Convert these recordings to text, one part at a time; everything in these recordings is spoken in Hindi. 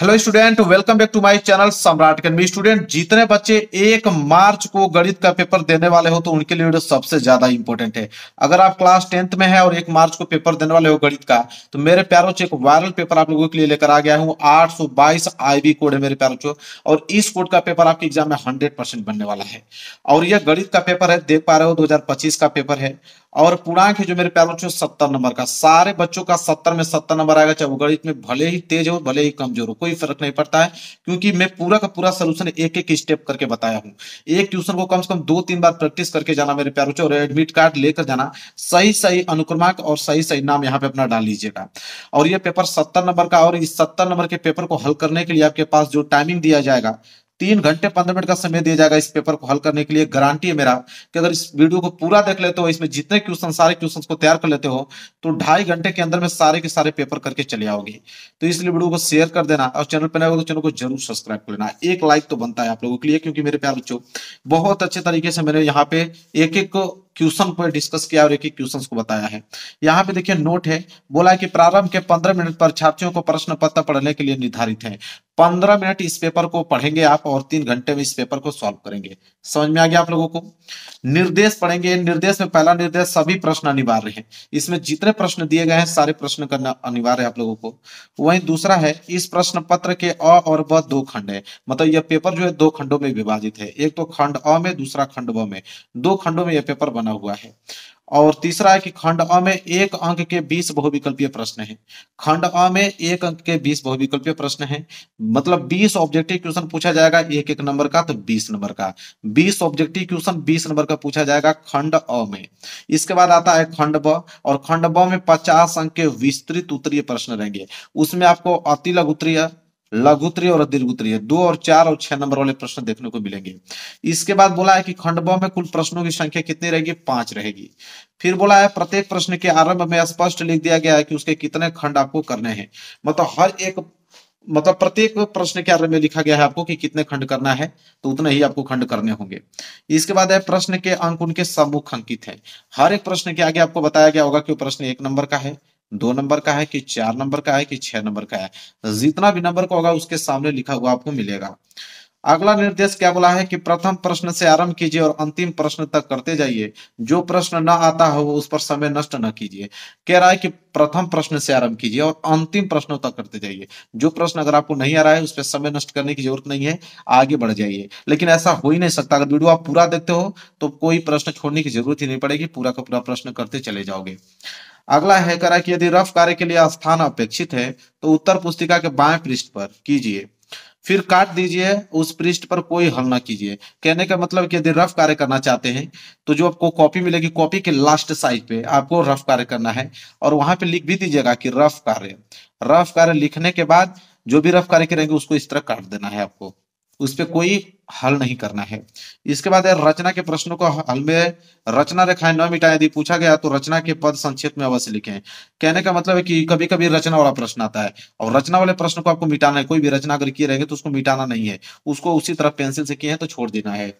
hello student welcome back to my channel Samrat academy student जितने बच्चे एक मार्च को गणित का पेपर देने वाले हो तो उनके लिए वीडियो सबसे ज्यादा इंपॉर्टेंट है अगर आप क्लास टेंथ में है और एक मार्च को पेपर देने वाले हो गणित का तो मेरे प्यारों एक वायरल पेपर आप लोगों के लिए लेकर आ गया हूँ आठ सौ बाईस आईबी कोड है मेरे प्यारों और इस कोड का पेपर आपके एग्जाम में हंड्रेड बनने वाला है और यह गणित का पेपर है देख पा रहे हो दो का पेपर है और पूर्णांक है जो मेरे प्यारे बच्चों सत्तर नंबर का सारे बच्चों का सत्तर में सत्तर नंबर आएगा चाहे वो गणित में भले ही तेज हो भले ही कमजोर हो कोई फर्क नहीं पड़ता है क्योंकि मैं पूरा का पूरा सोल्यूशन एक एक स्टेप करके बताया हूँ एक ट्यूशन को कम से कम दो तीन बार प्रैक्टिस करके जाना मेरे प्यारे बच्चों और एडमिट कार्ड लेकर जाना सही सही अनुक्रमांक और सही सही नाम यहाँ पे अपना डाल लीजिएगा और ये पेपर सत्तर नंबर का और इस सत्तर नंबर के पेपर को हल करने के लिए आपके पास जो टाइमिंग दिया जाएगा तीन घंटे पंद्रह मिनट का समय दिया जाएगा इस पेपर को हल करने के लिए गारंटी है मेरा कि अगर इस वीडियो को पूरा देख लेते हो इसमें जितने क्वेश्चन सारे क्वेश्चन को तैयार कर लेते हो तो ढाई घंटे के अंदर में सारे के सारे पेपर करके चले आओगे तो इसलिए वीडियो को शेयर कर देना और चैनल पर नए तो चैनल को जरूर सब्सक्राइब कर लेना एक लाइक तो बनता है आप लोगों के लिए क्योंकि मेरे प्यार बच्चों बहुत अच्छे तरीके से मैंने यहाँ पे एक एक क्वेश्चन पर डिस्कस किया और एक ही क्वेश्चन को बताया है यहाँ पे देखिए नोट है बोला है कि प्रारंभ के पंद्रह मिनट पर छात्रियों को प्रश्न पत्र पढ़ने के लिए निर्धारित है पंद्रह मिनट इस पेपर को पढ़ेंगे आप और तीन घंटे में इस पेपर को सॉल्व करेंगे समझ में आ गया आप लोगों को निर्देश पढ़ेंगे निर्देश में पहला निर्देश सभी प्रश्न अनिवार्य है इसमें जितने प्रश्न दिए गए हैं सारे प्रश्न करना अनिवार्य है आप लोगों को वहीं दूसरा है इस प्रश्न पत्र के अ और ब दो खंड है मतलब यह पेपर जो है दो खंडों में विभाजित है एक तो खंड अ में दूसरा खंड ब में दो खंडों में यह पेपर बना बना हुआ है और तीसरा है कि खंड अ में एक अंक के 20 बहुविकल्पीय प्रश्न है खंड अ में एक अंक के 20 बहुविकल्पीय प्रश्न है मतलब 20 ऑब्जेक्टिव क्वेश्चन पूछा जाएगा एक एक नंबर का तो 20 नंबर का 20 ऑब्जेक्टिव क्वेश्चन 20 नंबर का पूछा जाएगा खंड अ में इसके बाद आता है खंड ब और खंड ब में पचास अंक के विस्तृत उत्तरीय प्रश्न रहेंगे उसमें आपको अति लघुत्तरीय लघुत्री और दीर्घुत्री है दो और चार और छह नंबर वाले प्रश्न देखने को मिलेंगे इसके बाद बोला है कि खंड ब में कुल प्रश्नों की संख्या कितनी रहेगी पांच रहेगी फिर बोला है प्रत्येक प्रश्न के आरंभ में स्पष्ट लिख दिया गया है कि उसके कितने खंड आपको करने हैं मतलब हर एक मतलब प्रत्येक प्रश्न के आरंभ में लिखा गया है आपको कि कितने खंड करना है तो उतना ही आपको खंड करने होंगे इसके बाद है प्रश्न के अंक उनके सम्मुख अंकित है हर एक प्रश्न के आगे आपको बताया गया होगा कि प्रश्न एक नंबर का है दो नंबर का है कि चार नंबर का है कि छह नंबर का है जितना भी नंबर का होगा उसके सामने लिखा हुआ आपको मिलेगा अगला निर्देश क्या बोला है कि प्रथम प्रश्न से आरंभ कीजिए और अंतिम प्रश्न तक करते जाइए जो प्रश्न न आता हो उस पर समय नष्ट न कीजिए कह रहा है कि प्रथम प्रश्न से आरंभ कीजिए और अंतिम प्रश्नों तक करते जाइए जो प्रश्न अगर आपको नहीं आ रहा है उस पर समय नष्ट करने की जरूरत नहीं है आगे बढ़ जाइए लेकिन ऐसा हो ही नहीं सकता अगर वीडियो आप पूरा देखते हो तो कोई प्रश्न छोड़ने की जरूरत ही नहीं पड़ेगी पूरा का पूरा प्रश्न करते चले जाओगे अगला है करा कि यदि रफ कार्य के लिए स्थान अपेक्षित है तो उत्तर पुस्तिका के बाएं पृष्ठ पर कीजिए फिर काट दीजिए उस पृष्ठ पर कोई हल ना कीजिए कहने का मतलब कि यदि रफ कार्य करना चाहते हैं तो जो आपको कॉपी मिलेगी कॉपी के लास्ट साइज पे आपको रफ कार्य करना है और वहां पे लिख भी दीजिएगा कि रफ कार्य रफ कार्य लिखने के बाद जो भी रफ कार्य करेंगे उसको इस तरह काट देना है आपको उस पर कोई हल नहीं करना है इसके बाद रचना के प्रश्नों को हल में रचना रेखाएं न मिटाए यदि पूछा गया तो रचना के पद संक्षेप में अवश्य लिखें कहने का मतलब है कि कभी कभी रचना वाला प्रश्न आता है और रचना वाले प्रश्न को आपको मिटाना है कोई भी रचना अगर किए रहेंगे तो उसको मिटाना नहीं है उसको उसी तरह पेंसिल से किए हैं तो छोड़ देना है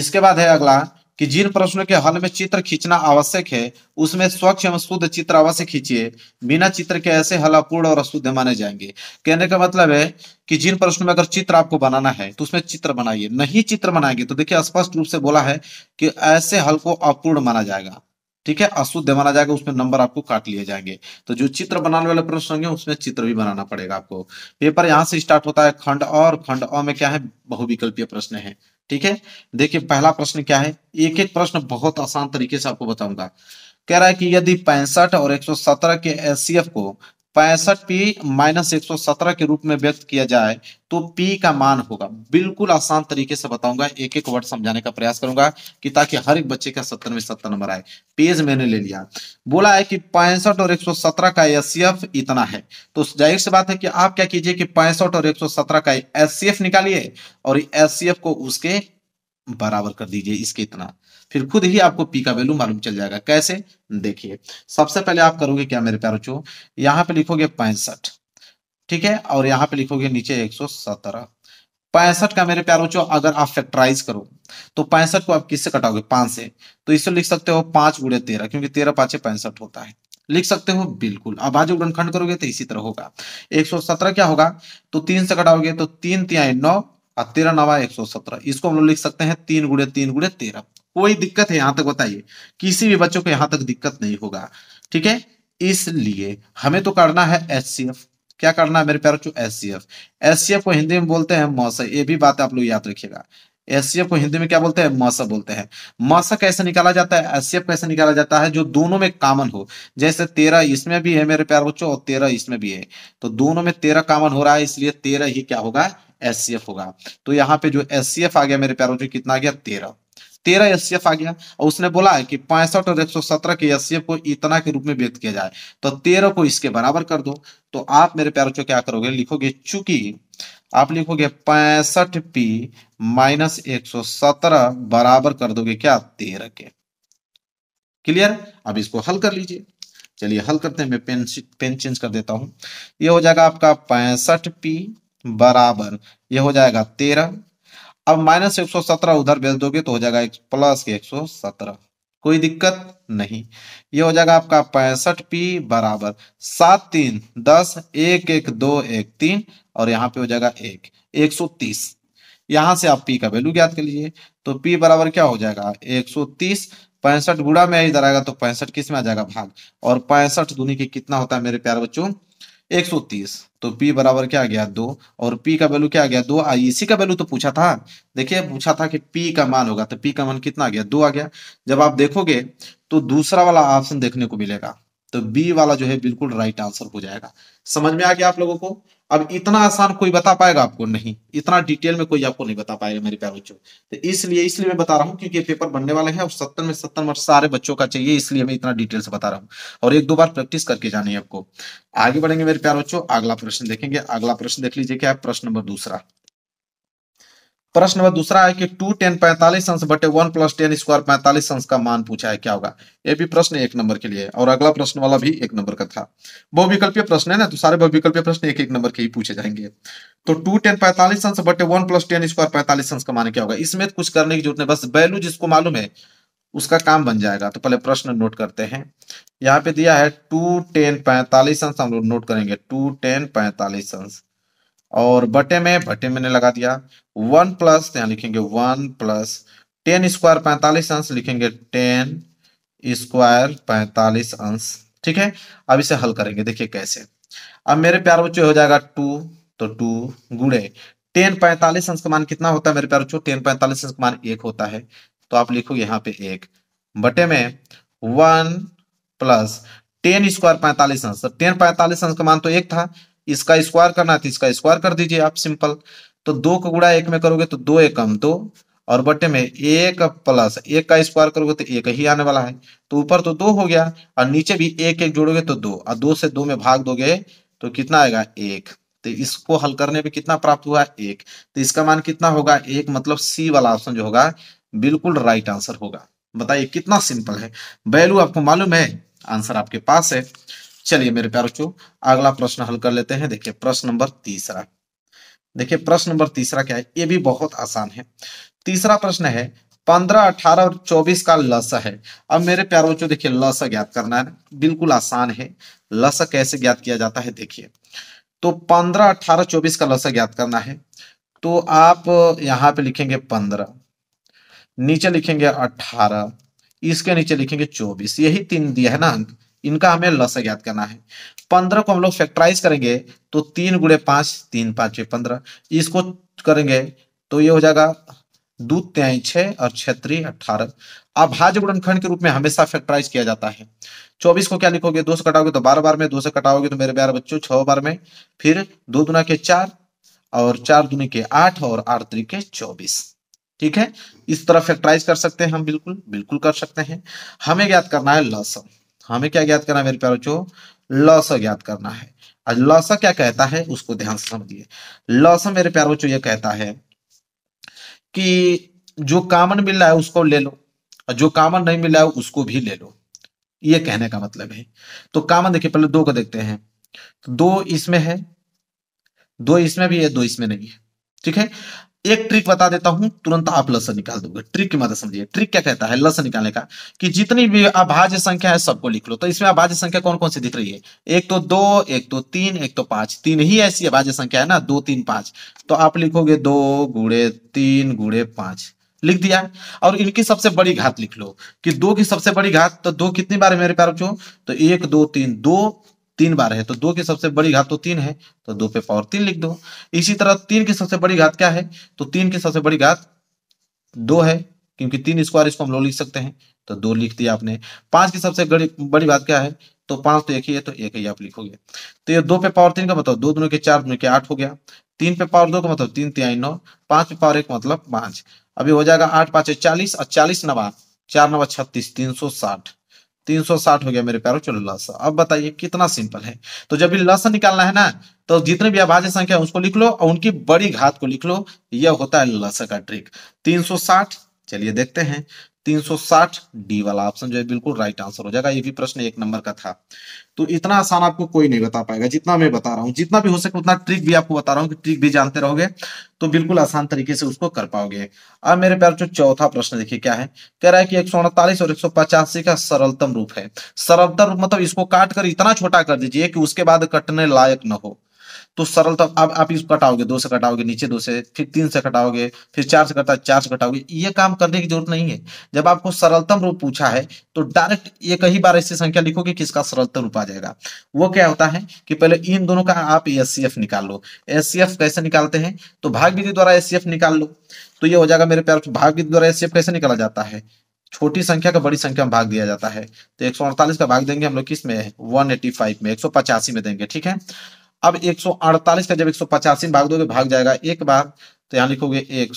इसके बाद है अगला कि जिन प्रश्नों के हल में चित्र खींचना आवश्यक है उसमें स्वच्छ एवं शुद्ध चित्र अवश्य खींचिए बिना चित्र के ऐसे हल अपूर्ण और अशुद्ध माने जाएंगे कहने का मतलब है कि जिन प्रश्नों में अगर चित्र आपको बनाना है तो उसमें चित्र बनाइए नहीं चित्र बनाएंगे तो देखिए स्पष्ट रूप से बोला है कि ऐसे हल को अपूर्ण माना जाएगा ठीक है अशुद्ध माना जाएगा उसमें नंबर आपको काट लिए जाएंगे तो जो चित्र बनाने वाले प्रश्न होंगे उसमें चित्र भी बनाना पड़ेगा आपको पेपर यहाँ से स्टार्ट होता है खंड और खंड अ में क्या है बहुविकल्पीय प्रश्न है ठीक है देखिए पहला प्रश्न क्या है एक एक प्रश्न बहुत आसान तरीके से आपको बताऊंगा कह रहा है कि यदि पैंसठ और 117 के एस को पैंसठ पी माइनस एक सौ सत्रह के रूप में व्यक्त किया जाए तो p का मान होगा बिल्कुल आसान तरीके से बताऊंगा एक एक वर्ड समझाने का प्रयास करूंगा कि ताकि हर एक बच्चे का सत्तर में सत्तर नंबर आए पेज मैंने ले लिया बोला है कि पैंसठ और एक सौ सत्रह का एफ इतना है तो जाहिर सी बात है कि आप क्या कीजिए कि पैंसठ और सत्रह का एफ निकालिए और एफ को उसके बराबर कर दीजिए इसके इतना फिर खुद ही आपको पी का वैल्यू मालूम चल जाएगा कैसे देखिए सबसे पहले आप करोगे क्या मेरे प्यारो चो यहाँ पे लिखोगे पैंसठ ठीक है और यहाँ पे लिखोगे नीचे एक सौ सत्रह पैंसठ का मेरे प्यारो चो अगर आप फैक्टराइज करो तो पैंसठ को आप किससे कटाओगे पांच से तो इससे लिख सकते हो पांच गुड़े तेरह क्योंकि तेरह पांच पैंसठ होता है लिख सकते हो बिल्कुल अब आज गुणनखंड करोगे तो इसी तरह होगा एक सौ सत्रह क्या होगा तो तीन से कटाओगे तो तीन तिहाई नौ और तेरह नवा एक सौ सत्रह इसको हम लोग लिख सकते हैं तीन गुड़े तीन गुड़े तेरह कोई दिक्कत है यहां तक बताइए किसी भी बच्चों को यहां तक दिक्कत नहीं होगा ठीक है इसलिए हमें तो करना है एस क्या करना है मेरे प्यार बच्चों एस सी को हिंदी में बोलते हैं मौसम ये भी बात आप लोग याद रखिएगा एस को हिंदी में क्या बोलते हैं मौसम बोलते हैं मौसम कैसे निकाला जाता है एस कैसे निकाला जाता है जो दोनों में कॉमन हो जैसे तेरह इसमें भी है मेरे प्यार बच्चों और तेरह इसमें भी है तो दोनों में तेरह कॉमन हो रहा है इसलिए तेरह ही क्या होगा एस होगा तो यहाँ पे जो एस आ गया मेरे प्यार बच्चों कितना आ गया तेरह तेरह एस आ गया और उसने बोला है कि पैंसठ और एक सौ सत्रह के एस को इतना के रूप में व्यक्त किया जाए तो तेरह को इसके बराबर कर दो तो आप मेरे प्यारों को क्या करोगे लिखोगे चूंकि आप लिखोगे पैंसठ पी माइनस एक सौ सत्रह बराबर कर दोगे क्या तेरह के क्लियर अब इसको हल कर लीजिए चलिए हल करते हैं मैं पेन पेन चेंज कर देता हूं ये हो जाएगा आपका पैंसठ पी बराबर ये हो जाएगा तेरह अब माइनस एक सौ सत्रह उधर भेज दोगे तो हो जाएगा एक प्लस एक सौ सत्रह कोई दिक्कत नहीं ये हो जाएगा आपका पैंसठ पी बराबर सात तीन दस एक एक दो एक तीन और यहाँ पे हो जाएगा एक एक सौ तीस यहां से आप पी का वैल्यू ज्ञात कर लीजिए तो पी बराबर क्या हो जाएगा एक सौ तीस पैंसठ गुड़ा में इधर आएगा तो पैंसठ किस में आ जाएगा भाग और पैंसठ दूनी के कितना होता है मेरे प्यार बच्चों 130 तो P बराबर क्या आ गया दो और P का वैल्यू क्या आ गया दो आई इसी का वैल्यू तो पूछा था देखिए पूछा था कि P का मान होगा तो P का मान कितना आ गया दो आ गया जब आप देखोगे तो दूसरा वाला ऑप्शन देखने को मिलेगा तो बी वाला जो है बिल्कुल राइट आंसर हो जाएगा समझ में आ गया आप लोगों को अब इतना आसान कोई बता पाएगा आपको नहीं इतना डिटेल में कोई आपको नहीं बता पाएगा मेरे प्यार बच्चों तो इसलिए इसलिए मैं बता रहा हूँ क्योंकि ये पेपर बनने वाले हैं और सत्तर में सत्तर वर्ष सारे बच्चों का चाहिए इसलिए मैं इतना डिटेल से बता रहा हूँ और एक दो बार प्रैक्टिस करके जानी है आपको आगे बढ़ेंगे मेरे प्यार बच्चों अगला प्रश्न देखेंगे अगला प्रश्न देख लीजिए क्या प्रश्न नंबर दूसरा प्रश्न नंबर दूसरा है कि टू टेन पैंतालीस अंश बटे वन प्लस टेन स्क्वायर पैंतालीस अंश का मान पूछा है क्या होगा ये भी प्रश्न एक नंबर के लिए और अगला प्रश्न वाला भी एक नंबर का था बहुविकल्पीय प्रश्न है ना तो सारे बहुविकल्पीय प्रश्न एक एक नंबर के ही पूछे जाएंगे तो टू टेन पैंतालीस अंश बटे वन प्लस टेन स्क्वायर पैंतालीस अंश का मान क्या होगा इसमें कुछ करने की जरूरत नहीं बस वैल्यू जिसको मालूम है उसका काम बन जाएगा तो पहले प्रश्न नोट करते हैं यहाँ पे दिया है टू टेन पैंतालीस अंश हम लोग नोट करेंगे टू टेन पैंतालीस अंश और बटे में बटे मैंने लगा दिया वन प्लस तो यहाँ लिखेंगे वन प्लस टेन स्क्वायर पैंतालीस अंश लिखेंगे टेन स्क्वायर पैंतालीस अंश ठीक है अब इसे हल करेंगे देखिए कैसे अब मेरे प्यार बच्चों हो जाएगा टू तो टू गुड़े टेन पैंतालीस अंश का मान कितना होता है मेरे प्यार बच्चों टेन पैंतालीस अंश का मान एक होता है तो आप लिखो यहाँ पे एक बटे में वन प्लस टेन स्क्वायर पैंतालीस अंश तो टेन पैंतालीस अंश का मान तो एक था इसका स्क्वायर करना है तो इसका स्क्वायर कर दीजिए आप सिंपल तो दो का गुड़ा एक में करोगे तो दो एक कम दो और बटे में एक प्लस एक का स्क्वायर करोगे तो एक ही आने वाला है तो ऊपर तो दो हो गया और नीचे भी एक एक जोड़ोगे तो दो और दो से दो में भाग दोगे तो कितना आएगा एक तो इसको हल करने पे कितना प्राप्त हुआ एक तो इसका मान कितना होगा एक मतलब सी वाला ऑप्शन जो होगा बिल्कुल राइट आंसर होगा बताइए कितना सिंपल है वैल्यू आपको मालूम है आंसर आपके पास है चलिए मेरे बच्चों अगला प्रश्न हल कर लेते हैं देखिए प्रश्न नंबर तीसरा देखिए प्रश्न नंबर तीसरा क्या है ये भी बहुत आसान है तीसरा प्रश्न है पंद्रह अठारह और चौबीस का लस है अब मेरे प्यार बच्चों देखिए लस ज्ञात करना है बिल्कुल आसान है लस कैसे ज्ञात किया जाता है देखिए तो पंद्रह अठारह चौबीस का लस ज्ञात करना है तो आप यहाँ पे लिखेंगे पंद्रह नीचे लिखेंगे अठारह इसके नीचे लिखेंगे चौबीस यही तीन दिया है ना अंक इनका हमें लस ज्ञात करना है पंद्रह को हम लोग फैक्टराइज करेंगे तो तीन गुड़े पांच तीन पांच पंद्रह इसको करेंगे तो ये हो जाएगा दो त्याई छ और छत्री अठारह अब गुणनखंड के रूप में हमेशा फैक्टराइज किया जाता है चौबीस को क्या लिखोगे दो से कटाओगे तो बारह बार में दो से कटाओगे तो मेरे प्यार बच्चों छह बार में फिर दो दुना के चार और चार दुने के आठ और आठ त्री के चौबीस ठीक है इस तरह फैक्टराइज कर सकते हैं हम बिल्कुल बिल्कुल कर सकते हैं हमें याद करना है लसम हमें क्या ज्ञात करना है मेरे प्यारोचो लॉस ज्ञात करना है आज लॉस क्या कहता है उसको ध्यान से समझिए लॉस मेरे प्यारोचो ये कहता है कि जो कामन मिल रहा है उसको ले लो और जो कामन नहीं मिल रहा है उसको भी ले लो ये कहने का मतलब है तो कामन देखिए पहले दो को देखते हैं तो दो इसमें है दो इसमें भी है दो इसमें नहीं है ठीक है एक ट्रिक बता देता हूं तुरंत आप लसन निकाल दोगे ट्रिक की मदद समझिए ट्रिक क्या कहता है लसन निकालने का कि जितनी भी अभाज्य संख्या है सबको लिख लो तो इसमें अभाज्य संख्या कौन कौन सी दिख रही है एक तो दो एक तो तीन एक तो पांच तीन ही ऐसी अभाज्य संख्या है ना दो तीन पांच तो आप लिखोगे दो गुड़े तीन गुड़े पांच लिख दिया और इनकी सबसे बड़ी घात लिख लो कि दो की सबसे बड़ी घात तो दो कितनी बार मेरे प्यार बच्चों तो एक दो तीन दो तीन बार है तो दो की सबसे बड़ी घात तो तीन है तो दो पे पावर तीन लिख दो इसी तरह तीन की सबसे बड़ी घात क्या है तो तीन की सबसे बड़ी घात दो है क्योंकि तीन स्क्वायर इसको हम लोग लिख सकते हैं तो दो लिख दिया आपने पांच की सबसे बड़ी बात क्या है तो पांच तो एक ही है तो एक ही आप लिखोगे तो ये दो पे पावर तीन का मतलब दो दोनों के चार दोनों के आठ हो गया तीन पे पावर दो का मतलब तीन तिहाई नौ पांच पे पावर एक मतलब पांच अभी हो जाएगा आठ पांच चालीस और चालीस नवा चार नवा छत्तीस तीन सौ साठ 360 हो गया मेरे प्यारो चलो लस अब बताइए कितना सिंपल है तो जब भी लस निकालना है ना तो जितने भी अभाज्य संख्या है उसको लिख लो और उनकी बड़ी घात को लिख लो यह होता है लस का ट्रिक 360 चलिए देखते हैं 360 डी वाला ऑप्शन जो है बिल्कुल राइट आंसर हो जाएगा ये भी प्रश्न एक नंबर का था तो इतना आसान आपको कोई नहीं बता पाएगा जितना मैं बता रहा हूँ जितना भी हो सके उतना ट्रिक भी आपको बता रहा हूँ कि ट्रिक भी जानते रहोगे तो बिल्कुल आसान तरीके से उसको कर पाओगे अब मेरे प्यार जो चौथा प्रश्न देखिए क्या है कह रहा है कि एक और एक का सरलतम रूप है सरलतम रूप मतलब इसको काट कर इतना छोटा कर दीजिए कि उसके बाद कटने लायक न हो तो सरलता तो आप आप इसको कटाओगे दो से कटाओगे नीचे दो से फिर तीन से कटाओगे फिर चार से कटा चार से कटाओगे ये काम करने की जरूरत नहीं है जब आपको सरलतम रूप पूछा है तो डायरेक्ट ये कहीं बार ऐसी संख्या लिखोगे कि किसका सरलतम रूप आ जाएगा वो क्या होता है कि पहले इन दोनों का आप एस निकाल लो एस कैसे निकालते हैं तो भाग विधि द्वारा एस निकाल लो तो ये हो जाएगा मेरे प्यार भाग विधि द्वारा एस कैसे निकाला जाता है छोटी संख्या का बड़ी संख्या में भाग दिया जाता है तो एक का भाग देंगे हम लोग किस में वन एटी में एक में देंगे ठीक है अब 148 का जब एक सौ भाग दोगे भाग जाएगा एक बार तो यहाँ लिखोगे एक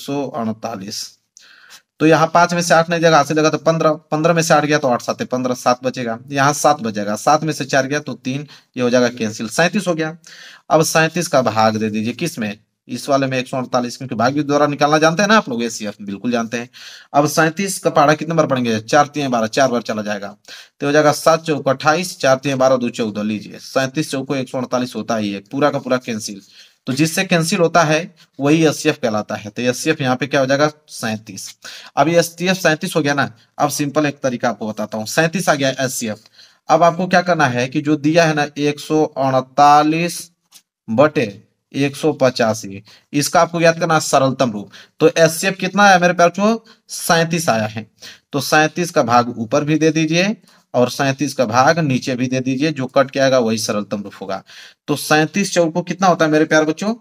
तो यहाँ पांच में से आठ नहीं जाएगा आठ से जाएगा तो पंद्रह पंद्रह में से आठ गया तो आठ सात पंद्रह सात बचेगा यहाँ सात बचेगा सात में से चार गया तो तीन ये हो जाएगा कैंसिल सैंतीस हो गया अब सैंतीस का भाग दे दीजिए किस में इस वाले में एक सौ अड़तालीस क्योंकि भाग्य द्वारा निकालना जानते हैं ना आप लोग एफ बिल्कुल जानते हैं अब सैंतीस का पारा कितने बार पड़ेंगे चार तीन बारह चार बार चला जाएगा तो हो जाएगा सात चौक अट्ठाईस चार तीन बारह दो चौदह लीजिए सैंतीस चौको एक सौ अड़तालीस होता ही है पूरा का पूरा कैंसिल तो जिससे कैंसिल होता है वही एस कहलाता है तो एस सी यहाँ पे क्या हो जाएगा सैंतीस अब एस टी हो गया ना अब सिंपल एक तरीका आपको बताता हूँ सैंतीस आ गया एस अब आपको क्या करना है कि जो दिया है ना एक सौ बटे एक सौ पचासी इसका आपको याद करना सरलतम रूप तो एस कितना है मेरे पैर सैंतीस आया है तो सैंतीस का भाग ऊपर भी दे दीजिए और सैंतीस का भाग नीचे भी दे दीजिए जो कट के आएगा वही सरलतम रूप होगा तो सैंतीस चौको कितना होता है मेरे प्यार बच्चों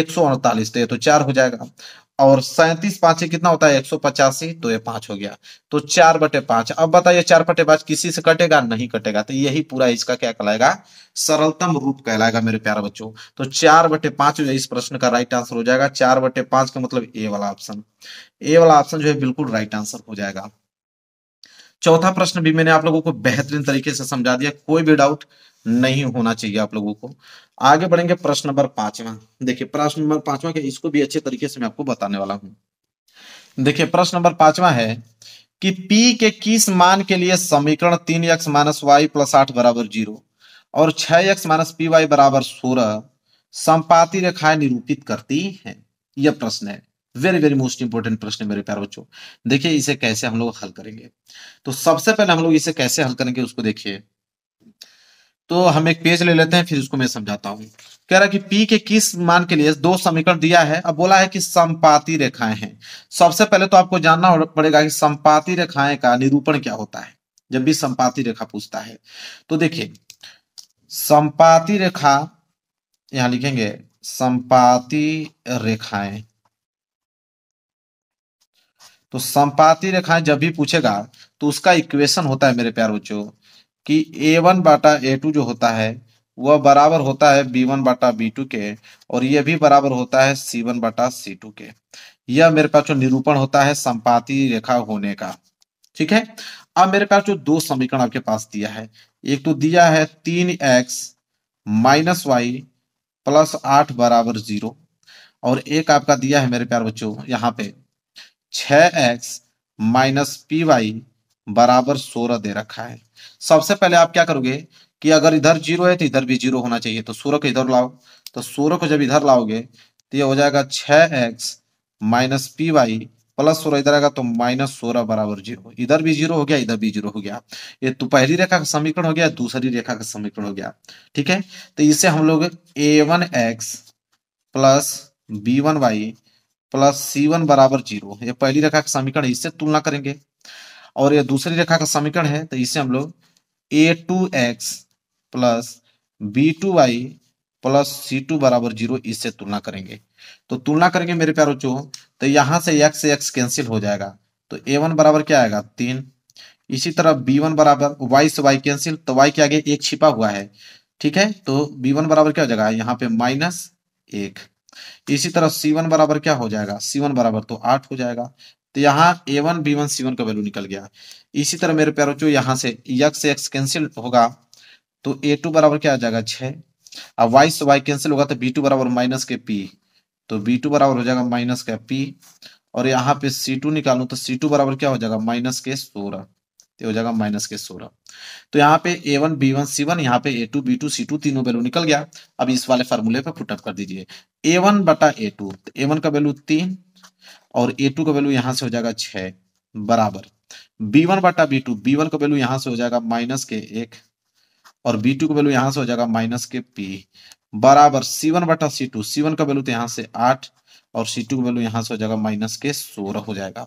एक सौ अड़तालीस तो ये तो चार हो जाएगा और सैंतीस पांच कितना होता है एक सौ पचासी तो ये पांच हो गया तो चार बटे पांच अब बताइए चार बटे पांच किसी से कटेगा नहीं कटेगा तो यही पूरा इसका क्या कहलाएगा सरलतम रूप कहलाएगा मेरे प्यारे बच्चों तो चार बटे पांच इस प्रश्न का राइट आंसर हो जाएगा चार बटे पांच का मतलब ए वाला ऑप्शन ए वाला ऑप्शन जो है बिल्कुल राइट आंसर हो जाएगा चौथा प्रश्न भी मैंने आप लोगों को बेहतरीन तरीके से समझा दिया कोई भी डाउट नहीं होना चाहिए आप लोगों को आगे बढ़ेंगे प्रश्न नंबर पांचवा देखिए प्रश्न नंबर पांचवा के इसको भी अच्छे तरीके से मैं आपको बताने वाला हूं देखिए प्रश्न नंबर पांचवा है कि p के किस मान के लिए समीकरण तीन एक्स माइनस वाई प्लस आठ बराबर जीरो और छह एक्स माइनस पी वाई बराबर सोलह संपाति रेखाएं निरूपित करती है यह प्रश्न है वेरी वेरी मोस्ट इंपॉर्टेंट प्रश्न मेरे प्यार बच्चों देखिए इसे कैसे हम लोग हल करेंगे तो सबसे पहले हम लोग इसे कैसे हल करेंगे उसको देखिए तो हम एक पेज ले लेते हैं फिर उसको मैं समझाता हूँ कह रहा कि पी के किस मान के लिए दो समीकरण दिया है अब बोला है कि संपाति रेखाएं हैं सबसे पहले तो आपको जानना पड़ेगा कि संपाति रेखाएं का निरूपण क्या होता है जब भी संपाति रेखा पूछता है तो देखिए संपाति रेखा यहां लिखेंगे संपाति रेखाएं तो संपाति रेखाएं जब भी पूछेगा तो उसका इक्वेशन होता है मेरे प्यार बच्चों कि ए वन बाटा ए टू जो होता है वह बराबर होता है बी वन बाटा बी टू के और यह भी बराबर होता है सी वन बाटा सी टू के यह मेरे पास जो निरूपण होता है संपाति रेखा होने का ठीक है अब मेरे पास जो दो समीकरण आपके पास दिया है एक तो दिया है तीन एक्स माइनस वाई प्लस आठ बराबर जीरो और एक आपका दिया है मेरे प्यार बच्चों यहाँ पे छ एक्स माइनस पी वाई बराबर सोलह दे रखा है सबसे पहले आप क्या करोगे कि अगर इधर जीरो है तो इधर भी जीरो होना चाहिए तो सोलह को इधर लाओ तो सोलह को जब इधर लाओगे तो ये हो जाएगा छ X minus P Y plus सोलह इधर आएगा तो माइनस सोलह बराबर जीरो इधर भी जीरो हो गया इधर भी जीरो हो गया ये तो पहली रेखा का समीकरण हो गया दूसरी रेखा का समीकरण हो गया ठीक है तो इसे हम लोग A one X plus B one Y plus C one बराबर जीरो ये पहली रेखा का समीकरण है इससे तुलना करेंगे और ये दूसरी रेखा का समीकरण है तो इसे हम लोग A two X plus B two Y plus C two बराबर जीरो इससे तुलना करेंगे तो तुलना करेंगे मेरे प्यारो चो तो यहां से एक्स एक्स कैंसिल हो जाएगा तो ए वन बराबर क्या आएगा तीन इसी तरह बी वन बराबर वाई से वाई कैंसिल तो वाई के आगे एक छिपा हुआ है ठीक है तो बी वन बराबर क्या हो जाएगा यहाँ पे माइनस एक इसी तरह सी वन बराबर क्या हो जाएगा सी वन बराबर तो आठ हो जाएगा तो यहाँ A one B one C one का वैल्यू निकल गया इसी तरह मेरे प्यारो जो यहाँ से यक्स एक्स कैंसिल होगा तो ए टू बराबर क्या आ जाएगा छ अब वाई से वाई कैंसिल होगा तो बी टू बराबर माइनस के पी तो बी टू बराबर हो जाएगा माइनस के पी और यहाँ पे सी टू निकालू तो सी टू बराबर क्या हो जाएगा माइनस के सोलह तो हो जाएगा माइनस के सोलह तो यहाँ पे A one B one C one यहाँ पे A two B two C two तीनों वैल्यू निकल गया अब इस वाले फॉर्मूले पे पुटअप कर दीजिए ए वन बटा ए टू ए तो वन का वैल्यू तीन और ए टू का वैल्यू यहाँ से हो जाएगा छ बराबर बी वन बटा बी टू बी वन का वैल्यू यहाँ से हो जाएगा माइनस के एक और बी टू का वैल्यू यहाँ से हो जाएगा माइनस के पी बराबर सी वन बटा सी टू सी वन का वैल्यू तो यहाँ से आठ और सी टू की वैल्यू यहाँ से हो जाएगा माइनस के सोलह हो जाएगा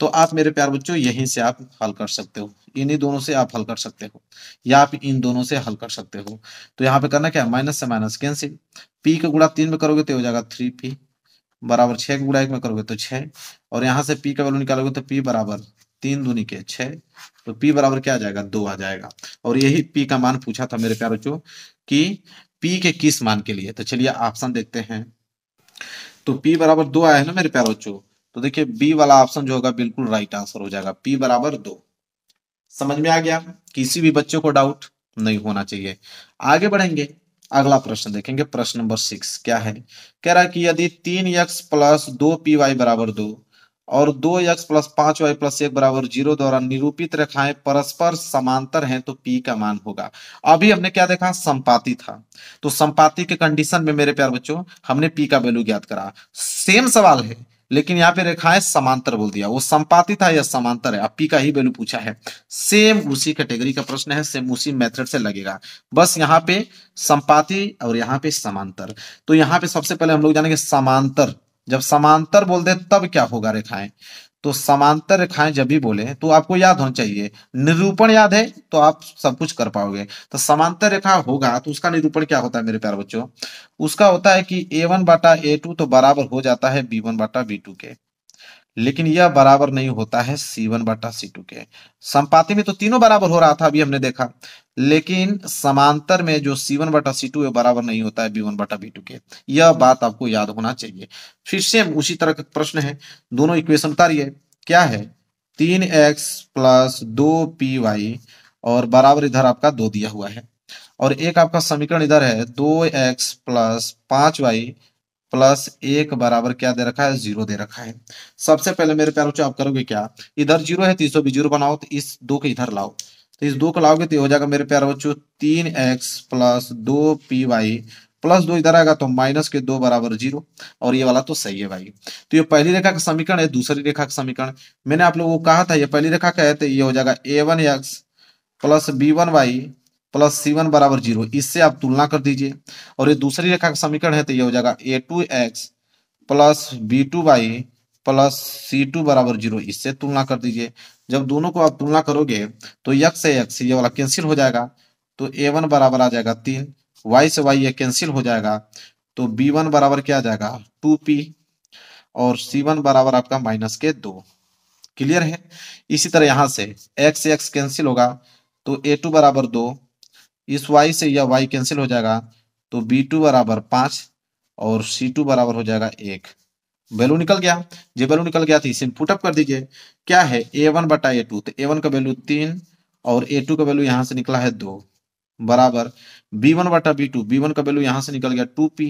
तो आप मेरे प्यार बच्चों यहीं से आप हल कर सकते हो इन्हीं दोनों से आप हल कर सकते हो या आप इन दोनों से हल कर सकते हो तो यहाँ पे करना क्या है माइनस से माइनस कैंसिल पी का गुड़ा तीन में करोगे तो हो जाएगा थ्री पी बराबर छः का गुड़ा एक में करोगे तो छः और यहाँ से पी का वैल्यू निकालोगे तो पी बराबर तीन दूनी के छः तो पी बराबर क्या आ जाएगा दो आ जाएगा और यही पी का मान पूछा था मेरे प्यार बच्चों कि पी के किस मान के लिए तो चलिए ऑप्शन देखते हैं तो पी बराबर दो आया है ना मेरे प्यारोचो तो देखिए बी वाला ऑप्शन जो होगा बिल्कुल राइट आंसर हो जाएगा पी बराबर दो समझ में आ गया किसी भी बच्चे को डाउट नहीं होना चाहिए आगे बढ़ेंगे अगला प्रश्न देखेंगे प्रश्न नंबर सिक्स क्या है कह रहा है कि यदि तीन यक्स प्लस दो पी वाई बराबर दो और दो एक्स प्लस पांच वाई प्लस एक बराबर जीरो द्वारा निरूपित रेखाएं परस्पर समांतर हैं तो पी का मान होगा अभी हमने क्या देखा संपाति था तो संपाति के कंडीशन में मेरे प्यार बच्चों हमने पी का वैल्यू ज्ञात करा सेम सवाल है लेकिन यहाँ पे रेखाएं समांतर बोल दिया वो संपाति था या समांतर है पी का ही वैल्यू पूछा है सेम उसी कैटेगरी का प्रश्न है सेम उसी मेथड से लगेगा बस यहाँ पे संपाति और यहाँ पे समांतर तो यहाँ पे सबसे पहले हम लोग जानेंगे समांतर जब समांतर बोल दे तब क्या होगा रेखाएं तो समांतर रेखाएं जब भी बोले तो आपको याद होना चाहिए निरूपण याद है तो आप सब कुछ कर पाओगे तो समांतर रेखा होगा तो उसका निरूपण क्या होता है मेरे प्यार बच्चों उसका होता है कि ए वन बाटा ए टू तो बराबर हो जाता है बी वन बाटा बी टू के लेकिन यह बराबर नहीं होता है सी वन बटा सी टू के संपाति में तो तीनों बराबर हो रहा था अभी हमने देखा लेकिन समांतर में जो सी वन बटा सी टू है बराबर नहीं होता है बी वन बटा बी टू के यह बात आपको याद होना चाहिए फिर सेम उसी तरह का प्रश्न है दोनों इक्वेशन उतारिये क्या है तीन एक्स प्लस दो पी वाई और बराबर इधर आपका दो दिया हुआ है और एक आपका समीकरण इधर है दो एक्स प्लस पांच वाई प्लस एक बराबर क्या दे रखा है जीरो दे रखा है सबसे पहले मेरे प्यारों आप करोगे क्या इधर जीरो है तीसो भी जीरो बनाओ तो इस दो को इधर लाओ तो इस दो को लाओगे तो हो जाएगा मेरे प्यारे बच्चों तीन एक्स प्लस दो पी वाई प्लस दो इधर आएगा तो माइनस के दो बराबर जीरो और ये वाला तो सही है भाई तो ये पहली रेखा का समीकरण है दूसरी रेखा का समीकरण मैंने आप लोगों को कहा था ये पहली रेखा का है तो ये हो जाएगा A one X plus B one Y plus C one बराबर जीरो इससे आप तुलना कर दीजिए और ये दूसरी रेखा का समीकरण है तो ये हो जाएगा A two X plus B two Y plus C two बराबर जीरो इससे तुलना कर दीजिए जब दोनों को आप तुलना करोगे तो यक से ये वाला कैंसिल हो जाएगा तो ए वन बराबर आ जाएगा तीन वाई से वाई ये कैंसिल हो जाएगा तो बी वन बराबर क्या आ जाएगा टू पी और सी वन बराबर आपका माइनस के दो क्लियर है इसी तरह यहां से एक्स एक्स कैंसिल होगा तो ए टू बराबर दो इस वाई से यह वाई कैंसिल हो जाएगा तो बी टू बराबर पांच और सी टू बराबर हो जाएगा एक वैल्यू निकल गया जो वैल्यू निकल गया था तो इसे पुटअप कर दीजिए क्या है ए वन बटा ए टू तो ए वन का वैल्यू तीन और ए टू का वैल्यू यहाँ से निकला है दो बराबर बी वन बटा बी टू बी वन का वैल्यू यहाँ से निकल गया टू पी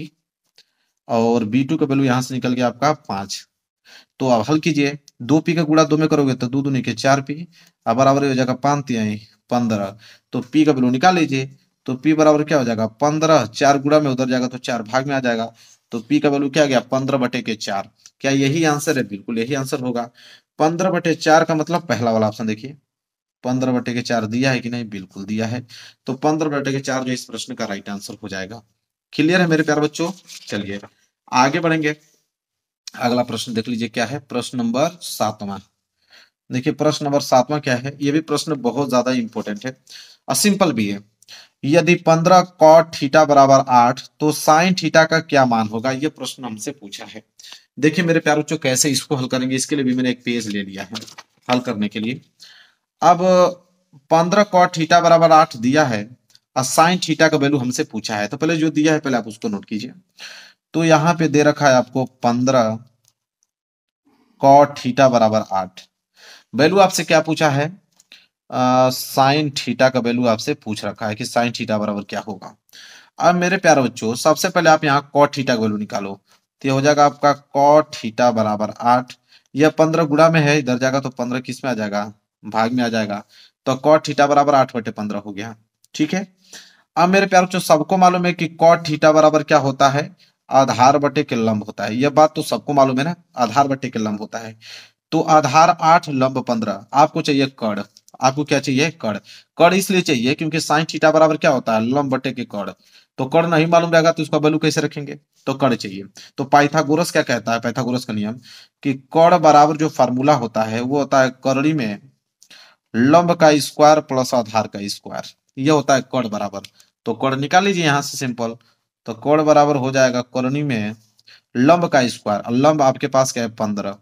और बी टू का वैल्यू यहाँ से निकल गया आपका पांच तो अब हल कीजिए दो पी का गुड़ा दो में करोगे तो दो दूनी के चार पी अब बराबर हो जाएगा पांच तिहाई पंद्रह तो पी का वैल्यू निकाल लीजिए तो पी बराबर क्या हो जाएगा पंद्रह चार गुड़ा में उधर जाएगा तो चार भाग में आ जाएगा तो पी का वैल्यू क्या गया पंद्रह बटे के चार क्या यही आंसर है बिल्कुल यही आंसर होगा पंद्रह बटे चार का मतलब पहला वाला ऑप्शन देखिए पंद्रह बटे के चार दिया है कि नहीं बिल्कुल दिया है तो पंद्रह बटे के चार जो इस प्रश्न का राइट आंसर हो जाएगा क्लियर है मेरे प्यार बच्चों चलिए आगे बढ़ेंगे अगला प्रश्न देख लीजिए क्या है प्रश्न नंबर सातवा देखिए प्रश्न नंबर सातवां क्या है ये भी प्रश्न बहुत ज्यादा इंपॉर्टेंट है और सिंपल भी है यदि पंद्रह कॉट थीटा बराबर आठ तो साइन थीटा का क्या मान होगा ये प्रश्न हमसे पूछा है देखिए मेरे प्यार बच्चों कैसे इसको हल करेंगे इसके लिए भी मैंने एक पेज ले लिया है हल करने के लिए अब पंद्रह कॉट थीटा बराबर आठ दिया है और साइन थीटा का वैल्यू हमसे पूछा है तो पहले जो दिया है पहले आप उसको नोट कीजिए तो यहाँ पे दे रखा है आपको पंद्रह कॉट थीटा बराबर आठ वैल्यू आपसे क्या पूछा है साइन थीटा का वैल्यू आपसे पूछ रखा है कि साइन थीटा बराबर क्या होगा अब मेरे प्यारे बच्चों सबसे पहले आप यहाँ कॉट थीटा का वैल्यू निकालो तो हो जाएगा आपका कॉट थीटा बराबर आठ यह पंद्रह गुड़ा में है इधर जाएगा तो पंद्रह किस में आ जाएगा भाग में आ जाएगा तो कॉट थीटा बराबर आठ बटे पंद्रह हो गया ठीक है अब मेरे प्यारे बच्चों सबको मालूम है कि कॉट थीटा बराबर क्या होता है आधार बटे के लंब होता है यह बात तो सबको मालूम है ना आधार बटे के लंब होता है तो आधार आठ लंब पंद्रह आपको चाहिए कड़ आपको क्या चाहिए कड़ कड़ इसलिए चाहिए क्योंकि साइन थीटा बराबर क्या होता है लंब बटे के कड़ तो कड़ नहीं मालूम रहेगा तो उसका वैल्यू कैसे रखेंगे तो कड़ चाहिए तो पाइथागोरस क्या कहता है पाइथागोरस का नियम कि कड़ बराबर जो फार्मूला होता है वो होता है करड़ी में लंब का स्क्वायर प्लस आधार का स्क्वायर यह होता है कड़ बराबर तो कड़ निकाल लीजिए यहां से सिंपल तो कड़ बराबर हो जाएगा करणी में लंब का स्क्वायर लंब आपके पास क्या है पंद्रह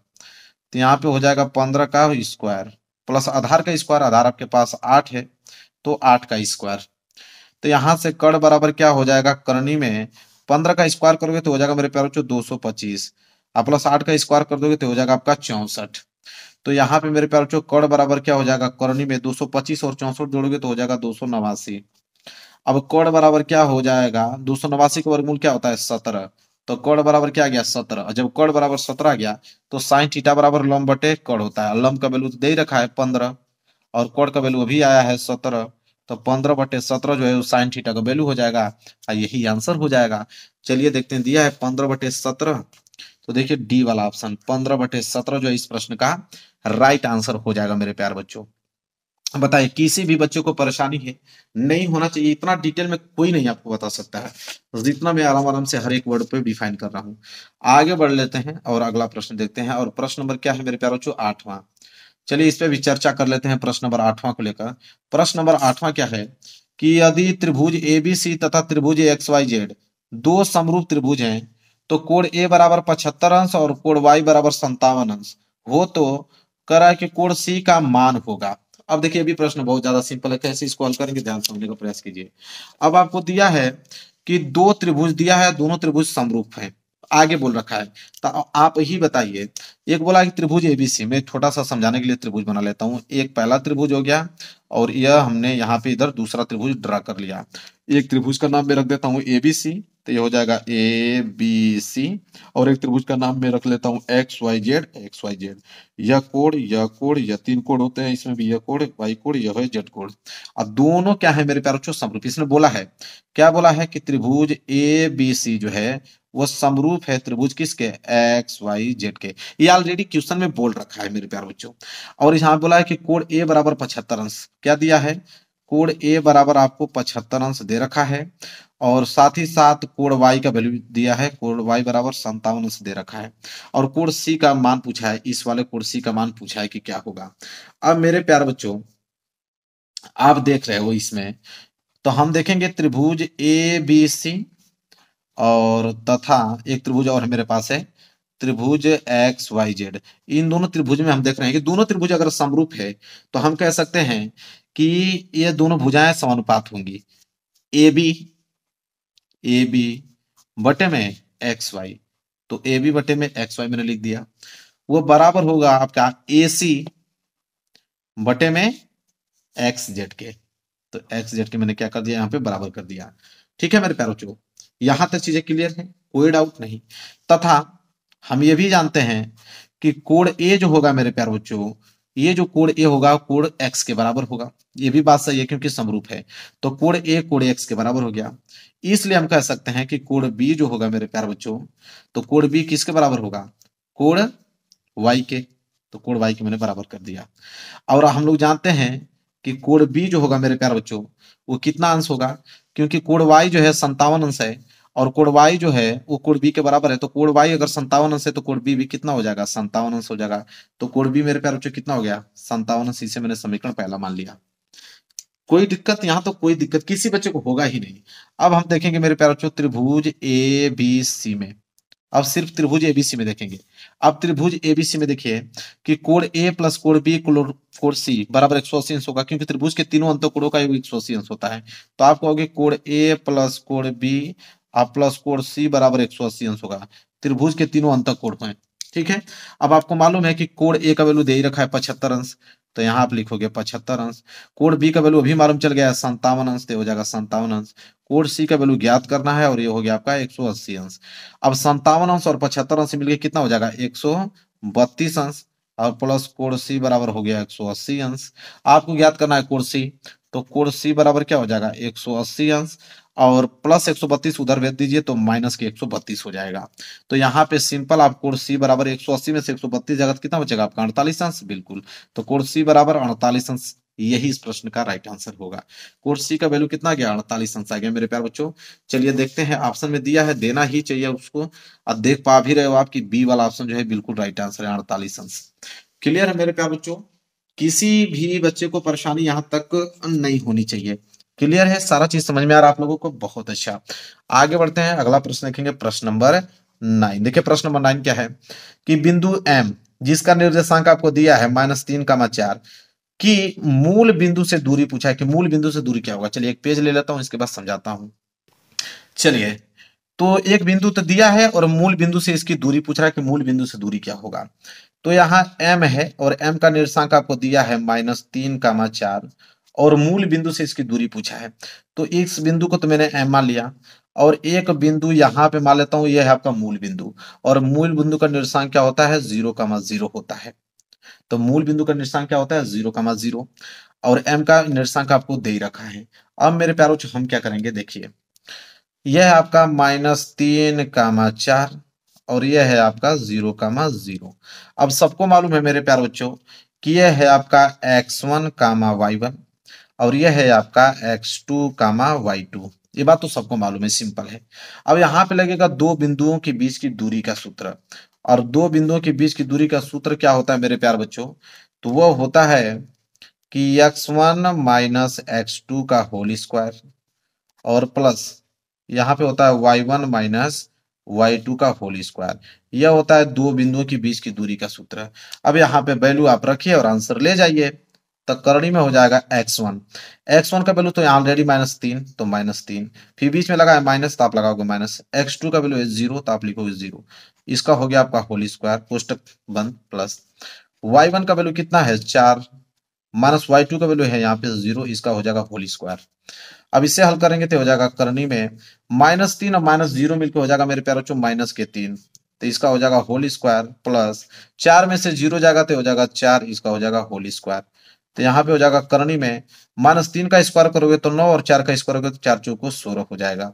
तो यहाँ पे हो जाएगा पंद्रह का स्क्वायर प्लस आधार का स्क्वायर आधार आपके पास आठ है तो आठ का स्क्वायर तो यहाँ से कर्ण बराबर क्या हो जाएगा करणी में पंद्रह का स्क्वायर करोगे तो हो जाएगा मेरे प्यार बच्चों दो सौ पच्चीस आप प्लस आठ का स्क्वायर कर दोगे तो हो जाएगा आपका चौसठ तो यहाँ पे मेरे प्यार बच्चों कड़ बराबर क्या हो जाएगा करणी में दो सौ पच्चीस और चौसठ जोड़ोगे तो हो जाएगा दो सौ नवासी अब कर्ण बराबर क्या हो जाएगा दो सौ नवासी का वर्गमूल क्या होता है सत्रह तो कड़ बराबर क्या गया सत्रह जब कड़ बराबर सत्रह गया तो साइन टीटा बराबर लम बटे कौड़ होता है लम का वैल्यू तो दे रखा है पंद्रह और कड़ का वैल्यू अभी आया है सत्रह तो पंद्रह बटे सत्रह जो है साइन थीटा का वैल्यू हो जाएगा और हाँ, यही आंसर हो जाएगा चलिए देखते हैं दिया है पंद्रह बटे सत्रह तो देखिए डी वाला ऑप्शन पंद्रह बटे सत्रह जो है इस प्रश्न का राइट आंसर हो जाएगा मेरे प्यार बच्चों बताएं किसी भी बच्चे को परेशानी है नहीं होना चाहिए इतना डिटेल में कोई नहीं आपको बता सकता है जितना मैं आराम आराम से हर एक वर्ड पे डिफाइन कर रहा हूँ आगे बढ़ लेते हैं और अगला प्रश्न देखते हैं और प्रश्न नंबर क्या है मेरे प्यारों चो आठवां चलिए इस पर भी चर्चा कर लेते हैं प्रश्न नंबर आठवां को लेकर प्रश्न नंबर आठवां क्या है कि यदि त्रिभुज ए बी सी तथा त्रिभुज एक्स वाई जेड दो समरूप त्रिभुज हैं तो कोड ए बराबर पचहत्तर अंश और कोड वाई बराबर संतावन अंश हो तो करा कि कोड सी का मान होगा अब देखिए अभी प्रश्न बहुत ज्यादा सिंपल है कैसे इसको हल करेंगे ध्यान समझने का प्रयास कीजिए अब आपको दिया है कि दो त्रिभुज दिया है दोनों त्रिभुज समरूप है आगे बोल रखा है तो आप ही बताइए एक बोला कि त्रिभुज एबीसी में छोटा सा समझाने के लिए त्रिभुज बना लेता हूँ एक पहला त्रिभुज हो गया और यह हमने यहाँ पे इधर दूसरा त्रिभुज ड्रा कर लिया एक त्रिभुज का नाम मैं रख देता हूँ ए बी सी तो ये हो जाएगा ए बी सी और एक त्रिभुज का नाम मैं रख लेता हूँ X Y Z X Y Z यह कोड यह कोड यह तीन कोड होते हैं इसमें भी यह कोड वाई कोड यह है जेड कोड अब दोनों क्या है मेरे प्यारों समरूप इसने बोला है क्या बोला है कि त्रिभुज ए बी सी जो है वो समरूप है त्रिभुज किसके एक्स वाई जेड के ये ऑलरेडी क्वेश्चन में बोल रखा है मेरे प्यार बच्चों और यहाँ बोला है कि कोड ए बराबर पचहत्तर अंश क्या दिया है कोड ए बराबर आपको पचहत्तर अंश दे रखा है और साथ ही साथ कोड वाई का वैल्यू दिया है कोड वाई बराबर संतावन अंश दे रखा है और कोड सी का मान पूछा है इस वाले कोड सी का मान पूछा है कि क्या होगा अब मेरे प्यार बच्चों आप देख रहे हो इसमें तो हम देखेंगे त्रिभुज ए बी सी और तथा एक त्रिभुज और मेरे पास है त्रिभुज एक्स वाई जेड इन दोनों त्रिभुज में हम देख रहे हैं कि दोनों त्रिभुज अगर समरूप है तो हम कह सकते हैं कि ये दोनों भुजाएं समानुपात होंगी ए बी ए बी बटे में एक्स वाई तो ए बी बटे में एक्स वाई मैंने लिख दिया वो बराबर होगा आपका ए सी बटे में एक्स जेड के तो एक्स जेड के मैंने क्या कर दिया यहाँ पे बराबर कर दिया ठीक है मेरे पैरों चो यहां तक चीजें क्लियर है कोई डाउट नहीं तथा हम ये भी जानते हैं कि कोड ए जो होगा मेरे प्यार बच्चों ये जो कोड ए होगा कोड एक्स के बराबर होगा ये भी बात सही है क्योंकि समरूप है तो कोड ए कोड एक्स के बराबर हो गया इसलिए हम कह सकते हैं कि कोड बी जो होगा मेरे प्यार बच्चों तो कोड बी किसके बराबर होगा कोड वाई के तो कोड वाई के मैंने बराबर कर दिया और हम लोग जानते हैं कि कोड बी जो होगा मेरे प्यार बच्चों वो कितना अंश होगा क्योंकि कोड वाई जो है संतावन अंश है और कोड वाई जो है वो कोड बी के बराबर है तो कोड वाई अगर संतावन अंश है तो कोड बी भी कितना हो जाएगा संतावन अंश हो जाएगा तो कोड बी मेरे प्यार बच्चों कितना हो गया संतावन अंश इसे मैंने समीकरण पहला मान लिया कोई दिक्कत यहाँ तो कोई दिक्कत किसी बच्चे को होगा ही नहीं अब हम देखेंगे मेरे प्यार बच्चों त्रिभुज ए बी सी में अब सिर्फ त्रिभुज एबीसी में देखेंगे अब त्रिभुज एबीसी में देखिए कि कोड ए प्लस कोड बी कोड सी बराबर एक सौ अस्सी अंश होगा क्योंकि त्रिभुज के तीनों अंतों कोड़ों का योग एक सौ अस्सी अंश होता है तो आप कहोगे कोड ए प्लस कोड बी आप प्लस कोण सी बराबर एक सौ अस्सी अंश होगा त्रिभुज के तीनों अंतक कोण हैं ठीक है अब आपको मालूम है कि कोण ए का वैल्यू दे ही रखा है पचहत्तर अंश तो यहाँ आप लिखोगे पचहत्तर अंश कोड बी का वैल्यू अभी मालूम चल गया है संतावन अंश तो हो जाएगा संतावन अंश कोड सी का वैल्यू ज्ञात करना है और ये हो गया आपका एक सौ अस्सी अंश अब संतावन अंश और पचहत्तर अंश मिलकर कितना हो जाएगा एक सौ बत्तीस अंश और प्लस कोड सी बराबर हो गया एक सौ अस्सी अंश आपको ज्ञात करना है कोड सी तो कोड सी बराबर क्या हो जाएगा एक सौ अस्सी अंश और प्लस एक सौ बत्तीस उधर भेज दीजिए तो माइनस के एक सौ बत्तीस हो जाएगा तो यहाँ पे सिंपल आप कोर्स सी बराबर एक सौ अस्सी में से एक सौ बत्तीस जगत कितना बचेगा आपका अड़तालीस अंश बिल्कुल तो कोर्स सी बराबर अड़तालीस अंश यही इस प्रश्न का राइट आंसर होगा कोर्स सी का वैल्यू कितना गया अड़तालीस अंश आ गया मेरे प्यार बच्चों चलिए देखते हैं ऑप्शन में दिया है देना ही चाहिए उसको और देख पा भी रहे हो आपकी बी वाला ऑप्शन जो है बिल्कुल राइट आंसर है अड़तालीस अंश क्लियर है मेरे प्यार बच्चों किसी भी बच्चे को परेशानी यहाँ तक नहीं होनी चाहिए क्लियर है सारा चीज समझ में आ रहा है आप लोगों को बहुत अच्छा आगे बढ़ते हैं अगला प्रश्न देखेंगे प्रश्न नंबर नाइन देखिये प्रश्न नंबर नाइन क्या है कि बिंदु एम जिसका निर्देशांक आपको दिया है माइनस तीन कामा चार कि मूल बिंदु से दूरी पूछा है कि मूल बिंदु से दूरी क्या होगा चलिए एक पेज ले लेता हूं इसके बाद समझाता हूं चलिए तो एक बिंदु तो दिया है और मूल बिंदु से इसकी दूरी पूछ रहा है कि मूल बिंदु से दूरी क्या होगा तो यहाँ m है और m का निर्देशांक आपको दिया है माइनस तीन कामा चार और मूल बिंदु से इसकी दूरी पूछा है तो इस बिंदु को तो मैंने एम मान लिया और एक बिंदु यहाँ पे मान लेता हूँ यह है आपका मूल बिंदु और मूल बिंदु का निर्देशांक क्या होता है जीरो कामा जीरो होता है तो मूल बिंदु का निर्देशांक क्या होता है जीरो कामा जीरो और एम का निर्देशांक आपको दे रखा है अब मेरे प्यारो हम क्या करेंगे देखिए यह है आपका माइनस तीन कामा चार और यह है आपका जीरो कामा जीरो अब सबको मालूम है मेरे प्यार बच्चों कि यह है आपका X one comma Y one और यह है आपका X two comma Y two ये बात तो सबको मालूम है सिंपल है अब यहाँ पे लगेगा दो बिंदुओं के बीच की दूरी का सूत्र और दो बिंदुओं के बीच की दूरी का सूत्र क्या होता है मेरे प्यार बच्चों तो वह होता है कि X one minus X two का होल स्क्वायर और प्लस यहाँ पे होता है Y one minus Y two का होल स्क्वायर यह होता है दो बिंदुओं के बीच की दूरी का सूत्र अब यहाँ पे वैल्यू आप रखिए और आंसर ले जाइए तो करणी में हो जाएगा एक्स वन एक्स वन का वैल्यू तो ऑलरेडी माइनस तीन तो माइनस तीन फिर बीच में लगा है माइनस तो आप लगाओगे माइनस एक्स टू का वैल्यू है जीरो तो आप लिखोगे जीरो इसका हो गया आपका होली स्क्वायर कोष्टक वन प्लस वाई वन का वैल्यू कितना है चार माइनस वाई टू का वैल्यू है यहाँ पे जीरो इसका हो जाएगा होली स्क्वायर अब इसे हल करेंगे तो हो जाएगा करनी में माइनस तीन और माइनस जीरो मिलकर हो जाएगा मेरे प्यार माइनस के तीन तो इसका हो जाएगा होली स्क्वायर प्लस चार में से जीरो जाएगा तो हो जाएगा चार इसका हो जाएगा होली स्क्वायर तो यहाँ पे हो जाएगा करणी में माइनस तीन का स्क्वायर करोगे तो नौ और चार का स्क्वायर करोगे तो चार चौको सोलह हो जाएगा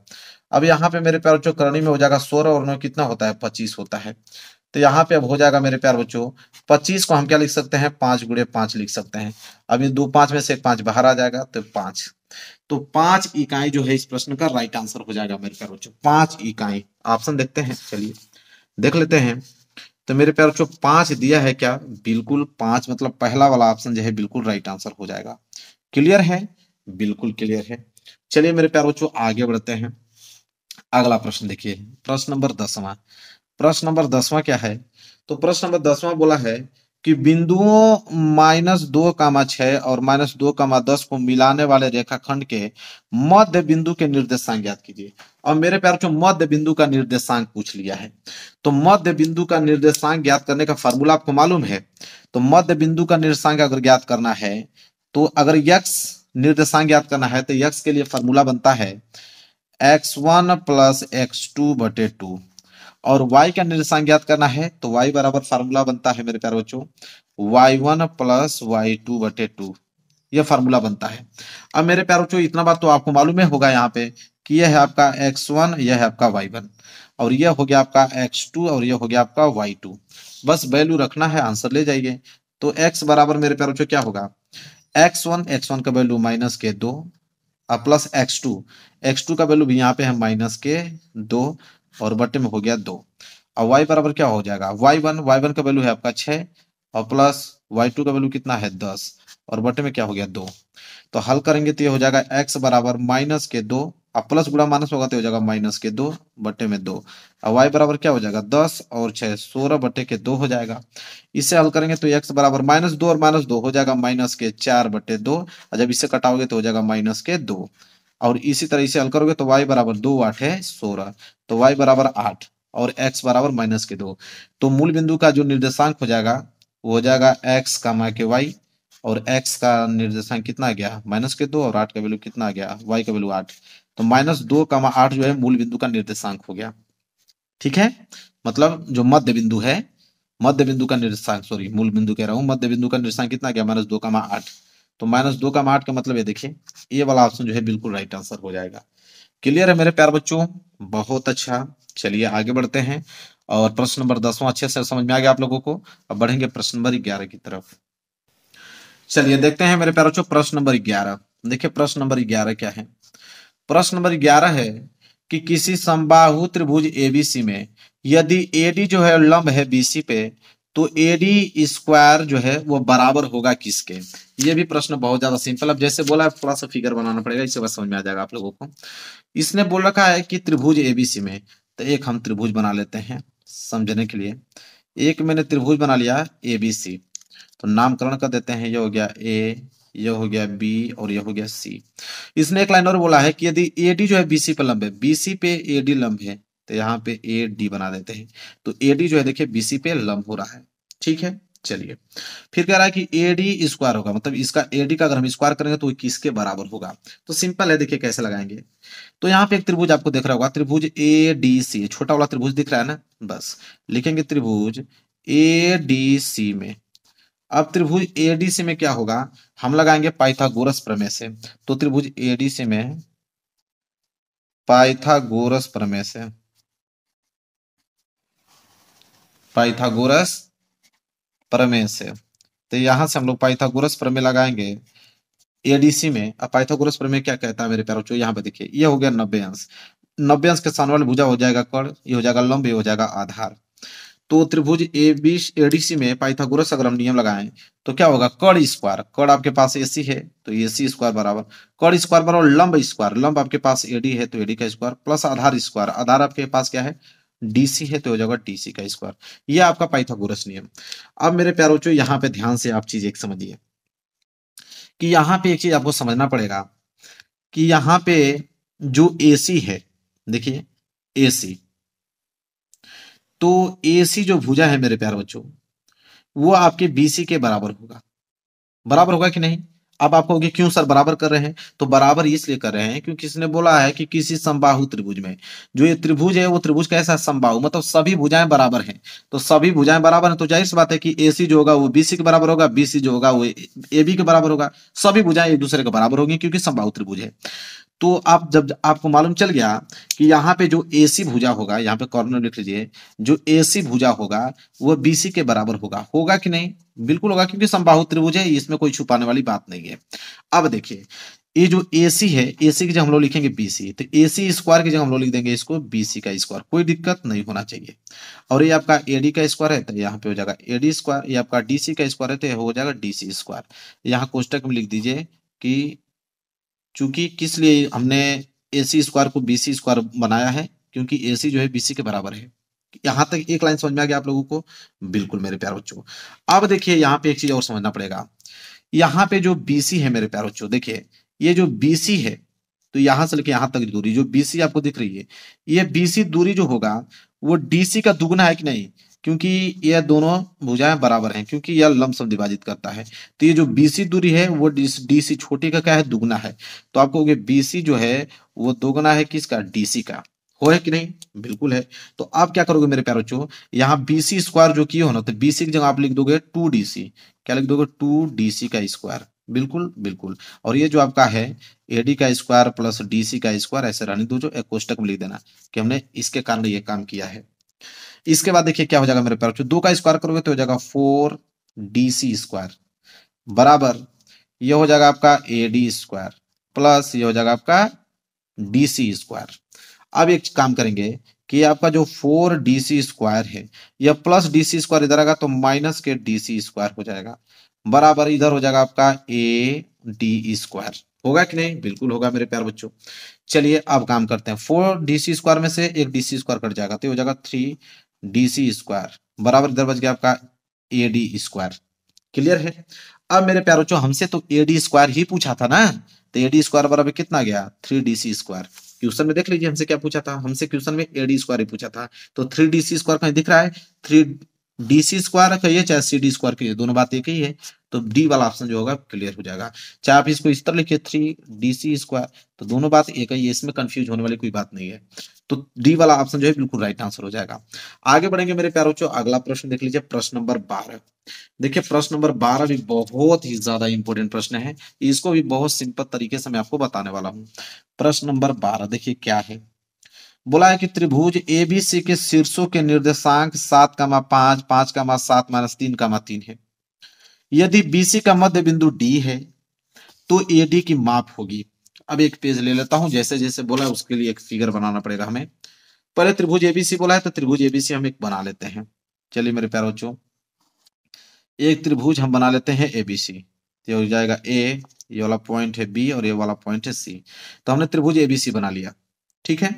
अब यहाँ पे मेरे प्यार बच्चों करणी में हो जाएगा सोलह और नौ कितना होता है पच्चीस होता है तो यहाँ पे अब हो जाएगा मेरे प्यार बच्चों पच्चीस को हम क्या लिख सकते हैं पांच गुड़े पांच लिख सकते हैं अब ये दो पांच में से एक पांच बाहर आ जाएगा तो पांच तो पांच इकाई जो है इस प्रश्न का राइट आंसर हो जाएगा मेरे प्यार बच्चों पांच इकाई ऑप्शन देखते हैं चलिए देख लेते हैं तो मेरे प्यार जो पांच दिया है क्या बिल्कुल पांच मतलब पहला वाला ऑप्शन जो है बिल्कुल राइट आंसर हो जाएगा क्लियर है बिल्कुल क्लियर है चलिए मेरे प्यार बच्चों आगे बढ़ते हैं अगला प्रश्न देखिए प्रश्न नंबर दसवा प्रश्न नंबर दसवा क्या है तो प्रश्न नंबर दसवां बोला है कि बिंदुओं माइनस दो कामा छह और माइनस दो कामा दस को मिलाने वाले रेखाखंड के मध्य बिंदु के निर्देशांक ज्ञात कीजिए और मेरे प्यार जो मध्य बिंदु का निर्देशांक पूछ लिया है तो मध्य बिंदु का निर्देशांक ज्ञात करने का फॉर्मूला आपको मालूम है तो मध्य बिंदु का निर्देशांक अगर ज्ञात करना है तो अगर यक्स निर्देशांक ज्ञात करना है तो यक्स के लिए फॉर्मूला बनता है X one plus X two बटे टू और y का निर्देशांक ज्ञात करना है तो y बराबर फार्मूला बनता है मेरे प्यारे बच्चों y1 one plus Y two बटे टू यह फार्मूला बनता है अब मेरे प्यारे बच्चों इतना बात तो आपको मालूम है होगा यहाँ पे कि यह है आपका x1 यह है आपका y1 और यह हो गया आपका x2 और यह हो गया आपका y2 बस वैल्यू रखना है आंसर ले जाइए तो x बराबर मेरे प्यारे बच्चों क्या होगा x1 x1 का वैल्यू माइनस के दो और प्लस एक्स टू का वैल्यू भी यहाँ पे है माइनस के दो और बट्टे में हो गया दो अब वाई बराबर क्या हो जाएगा वाई वन वाई वन का वैल्यू है आपका छह और प्लस वाई टू का वैल्यू कितना है दस और बट्टे में क्या हो गया दो तो हल करेंगे तो ये हो जाएगा एक्स बराबर माइनस के दो अब प्लस गुणा माइनस होगा तो हो जाएगा माइनस के दो बटे में दो अब वाई बराबर क्या हो जाएगा दस और छह सोलह बटे के दो हो जाएगा इसे हल करेंगे तो एक्स बराबर माइनस दो और माइनस दो हो जाएगा माइनस के चार बटे दो और जब इसे कटाओगे तो हो जाएगा माइनस के दो और इसी तरह इसे हल करोगे तो वाई बराबर दो आठ है सोलह तो वाई बराबर आठ और एक्स बराबर माइनस के दो तो मूल बिंदु का जो निर्देशांक हो जाएगा वो हो जाएगा एक्स का मा के वाई और एक्स का निर्देशांक कितना आ गया माइनस के दो और आठ का वैल्यू कितना आ गया वाई का वैल्यू आठ तो माइनस दो कामा आठ जो है मूल बिंदु का निर्देशांक हो गया ठीक है मतलब जो मध्य बिंदु है मध्य बिंदु का निर्देशांक सॉरी मूल बिंदु कह रहा हूं मध्य बिंदु का निर्देशांक कितना गया माइनस दो कामा आठ तो माइनस दो का माठ का मतलब ये देखिए ये वाला ऑप्शन जो है बिल्कुल राइट आंसर हो जाएगा क्लियर है मेरे प्यार बच्चों बहुत अच्छा चलिए आगे बढ़ते हैं और प्रश्न नंबर दसवां अच्छे से समझ में आ गया आप लोगों को अब बढ़ेंगे प्रश्न नंबर ग्यारह की तरफ चलिए देखते हैं मेरे प्यार बच्चों प्रश्न नंबर ग्यारह देखिये प्रश्न नंबर ग्यारह क्या है प्रश्न नंबर ग्यारह है कि किसी संबाहु त्रिभुज एबीसी में यदि एडी जो है लंब है बीसी पे तो ए डी स्क्वायर जो है वो बराबर होगा किसके ये भी प्रश्न बहुत ज्यादा सिंपल अब जैसे बोला थोड़ा सा फिगर बनाना पड़ेगा इससे बस समझ में आ जाएगा आप लोगों को इसने बोल रखा है कि त्रिभुज एबीसी में तो एक हम त्रिभुज बना लेते हैं समझने के लिए एक मैंने त्रिभुज बना लिया ए बी सी तो नामकरण कर देते हैं ये हो गया ए ये हो गया बी और ये हो गया सी इसने एक लाइन और बोला है कि यदि ए डी जो है बी सी पे लंब है बी सी पे ए डी लंब है तो यहाँ पे ए डी बना देते हैं तो ए डी जो है देखिए बीसी पे लंब हो रहा है ठीक है चलिए फिर कह रहा है कि ए डी स्क्वायर होगा मतलब इसका ए डी का अगर हम स्क्वायर करेंगे तो किसके बराबर होगा तो सिंपल है देखिए कैसे लगाएंगे तो यहाँ पे एक त्रिभुज आपको दिख रहा होगा त्रिभुज ए डी सी छोटा वाला त्रिभुज दिख रहा है ना बस लिखेंगे त्रिभुज ए डी सी में अब त्रिभुज ए डी सी में क्या होगा हम लगाएंगे पाइथागोरस प्रमेय से तो त्रिभुज ए डी सी में पाइथागोरस प्रमेय से पाइथागोरस प्रमेय से तो यहां से हम लोग पाइथागोरस प्रमेय लगाएंगे एडीसी में अब पाइथागोरस प्रमेय क्या कहता है मेरे प्यारों बच्चों यहाँ पे देखिए ये हो गया नब्बे अंश नब्बे अंश के स्थान वाले भुजा हो जाएगा कर्ण ये हो जाएगा लंब ये हो जाएगा आधार तो त्रिभुज ए बी एडीसी में पाइथागोरस अगर हम नियम लगाएं तो क्या होगा कर्ण स्क्वायर कर्ण आपके पास एसी है तो एसी स्क्वायर बराबर कर्ण स्क्वायर बराबर लंब स्क्वायर लंब आपके पास एडी है तो एडी का स्क्वायर प्लस आधार स्क्वायर आधार आपके पास क्या है डीसी है तो हो जाएगा डीसी का स्क्वायर ये आपका पाइथागोरस नियम अब मेरे प्यार बच्चों यहाँ पे ध्यान से आप चीज एक समझिए कि यहाँ पे एक चीज आपको समझना पड़ेगा कि यहाँ पे जो एसी है देखिए एसी तो एसी जो भुजा है मेरे प्यार बच्चों वो आपके बीसी के बराबर होगा बराबर होगा कि नहीं अब आप कहोगे क्यों सर बराबर कर रहे हैं तो बराबर इसलिए कर रहे हैं क्योंकि इसने बोला है कि किसी संबाहु त्रिभुज में जो ये त्रिभुज है वो त्रिभुज कैसा संबाहु मतलब सभी भुजाएं बराबर हैं तो सभी भुजाएं बराबर हैं तो जाहिर सी बात है कि ए जो होगा वो सी के बराबर होगा सी जो होगा वो ए बी के बराबर होगा सभी भुजाएं एक दूसरे के बराबर होगी क्योंकि समबाहु त्रिभुज है तो आप जब आपको मालूम चल गया कि यहाँ पे जो एसी भुजा होगा यहाँ पे कॉर्नर लिख लीजिए जो एसी भुजा होगा वह बीसी के बराबर होगा होगा कि नहीं बिल्कुल होगा क्योंकि संभाव त्रिभुज है इसमें कोई छुपाने वाली बात नहीं है अब देखिए ये जो ए सी है ए सी की जगह हम लोग लिखेंगे बी सी तो ए सी स्क्वायर की जगह हम लोग लिख देंगे इसको बी सी का स्क्वायर कोई दिक्कत नहीं होना चाहिए और ये आपका ए डी का स्क्वायर है तो यहाँ पे हो जाएगा ए डी स्क्वायर ये आपका डी सी का स्क्वायर है तो हो जाएगा डी सी स्क्वायर यहाँ कोष्टक में लिख दीजिए कि चूंकि किस लिए हमने ए सी स्क्वायर को बी सी स्क्वायर बनाया है क्योंकि ए सी जो है बी सी के बराबर है यहां तक एक लाइन समझ में आ गया आप लोगों को बिल्कुल मेरे प्यार बच्चों अब देखिए यहाँ पे एक चीज और समझना पड़ेगा यहाँ पे जो बीसी है मेरे प्यार बच्चों देखिए ये जो बीसी है तो यहां से लेके यहां तक दूरी जो बीसी आपको दिख रही है ये बीसी दूरी जो होगा वो डीसी का दुगना है कि नहीं क्योंकि यह दोनों भुजाएं बराबर हैं क्योंकि यह लमसम विभाजित करता है तो ये जो बीसी दूरी है वो डीसी छोटी का क्या है दुगना है तो आपको बीसी जो है वो दोगुना है किसका डीसी का हो है कि नहीं बिल्कुल है तो आप क्या करोगे मेरे प्यारे बच्चों यहाँ बीसी स्क्वायर जो की हो ना तो बीसी की जगह आप लिख दोगे टू डीसी क्या लिख दोगे टू डीसी का स्क्वायर बिल्कुल बिल्कुल और ये जो आपका है एडी का स्क्वायर प्लस डीसी का स्क्वायर ऐसे रहने दो जो एक कोष्टक में लिख देना कि हमने इसके कारण ये काम किया है इसके बाद देखिए क्या हो जाएगा मेरे प्यारे दो का स्क्वायर करोगे तो हो जाएगा फोर डीसी स्क्वायर बराबर ये हो जाएगा आपका ए स्क्वायर प्लस ये हो जाएगा आपका डीसी स्क्वायर अब एक काम करेंगे कि आपका जो फोर डी सी स्क्वायर है या प्लस डी सी स्क्वायर इधर आएगा तो माइनस के डी सी स्क्वायर हो जाएगा बराबर इधर हो जाएगा आपका ए डी स्क्वायर होगा कि नहीं बिल्कुल होगा मेरे प्यार बच्चों चलिए अब काम करते हैं फोर डी सी स्क्वायर में से एक डी सी स्क्वायर कट जाएगा तो हो जाएगा थ्री डी सी स्क्वायर बराबर इधर बच गया आपका ए डी स्क्वायर क्लियर है अब मेरे प्यार बच्चों हमसे तो ए डी स्क्वायर ही पूछा था ना तो ए डी स्क्वायर बराबर कितना गया three D C square question में देख लीजिए हमसे क्या पूछा था हमसे क्वेश्चन में ए डी स्क्वायर पूछा था तो थ्री डी सी स्क्वायर कहीं दिख रहा है थ्री डीसी सी स्क्वायर कहिए चाहे सी डी स्क्वायर कहिए दोनों बात एक ही है तो डी वाला ऑप्शन जो होगा क्लियर हो जाएगा चाहे आप इसको इस तरह लिखिए थ्री डी सी स्क्वायर तो दोनों बात एक ही है इसमें कंफ्यूज होने वाली कोई बात नहीं है तो डी वाला ऑप्शन जो है बिल्कुल राइट आंसर हो जाएगा आगे बढ़ेंगे मेरे प्यारो चो अगला प्रश्न देख लीजिए प्रश्न नंबर बारह देखिए प्रश्न नंबर बारह भी बहुत ही ज्यादा इंपोर्टेंट प्रश्न है इसको भी बहुत सिंपल तरीके से मैं आपको बताने वाला हूँ प्रश्न नंबर बारह देखिए क्या है बोला है कि त्रिभुज ए बी सी के शीर्षों के निर्देशांक सात कमा पांच पांच कमा सात माइनस तीन कमा तीन है यदि बीसी का मध्य बिंदु डी है तो ए डी की माप होगी अब एक पेज ले लेता हूं जैसे जैसे बोला उसके लिए एक फिगर बनाना पड़ेगा हमें पहले त्रिभुज एबीसी बोला है तो त्रिभुज एबीसी हम एक बना लेते हैं चलिए मेरे प्यारो चो एक त्रिभुज हम बना लेते हैं एबीसी ये हो जाएगा ए ये वाला पॉइंट है बी और ये वाला पॉइंट है सी तो हमने त्रिभुज एबीसी बना लिया ठीक है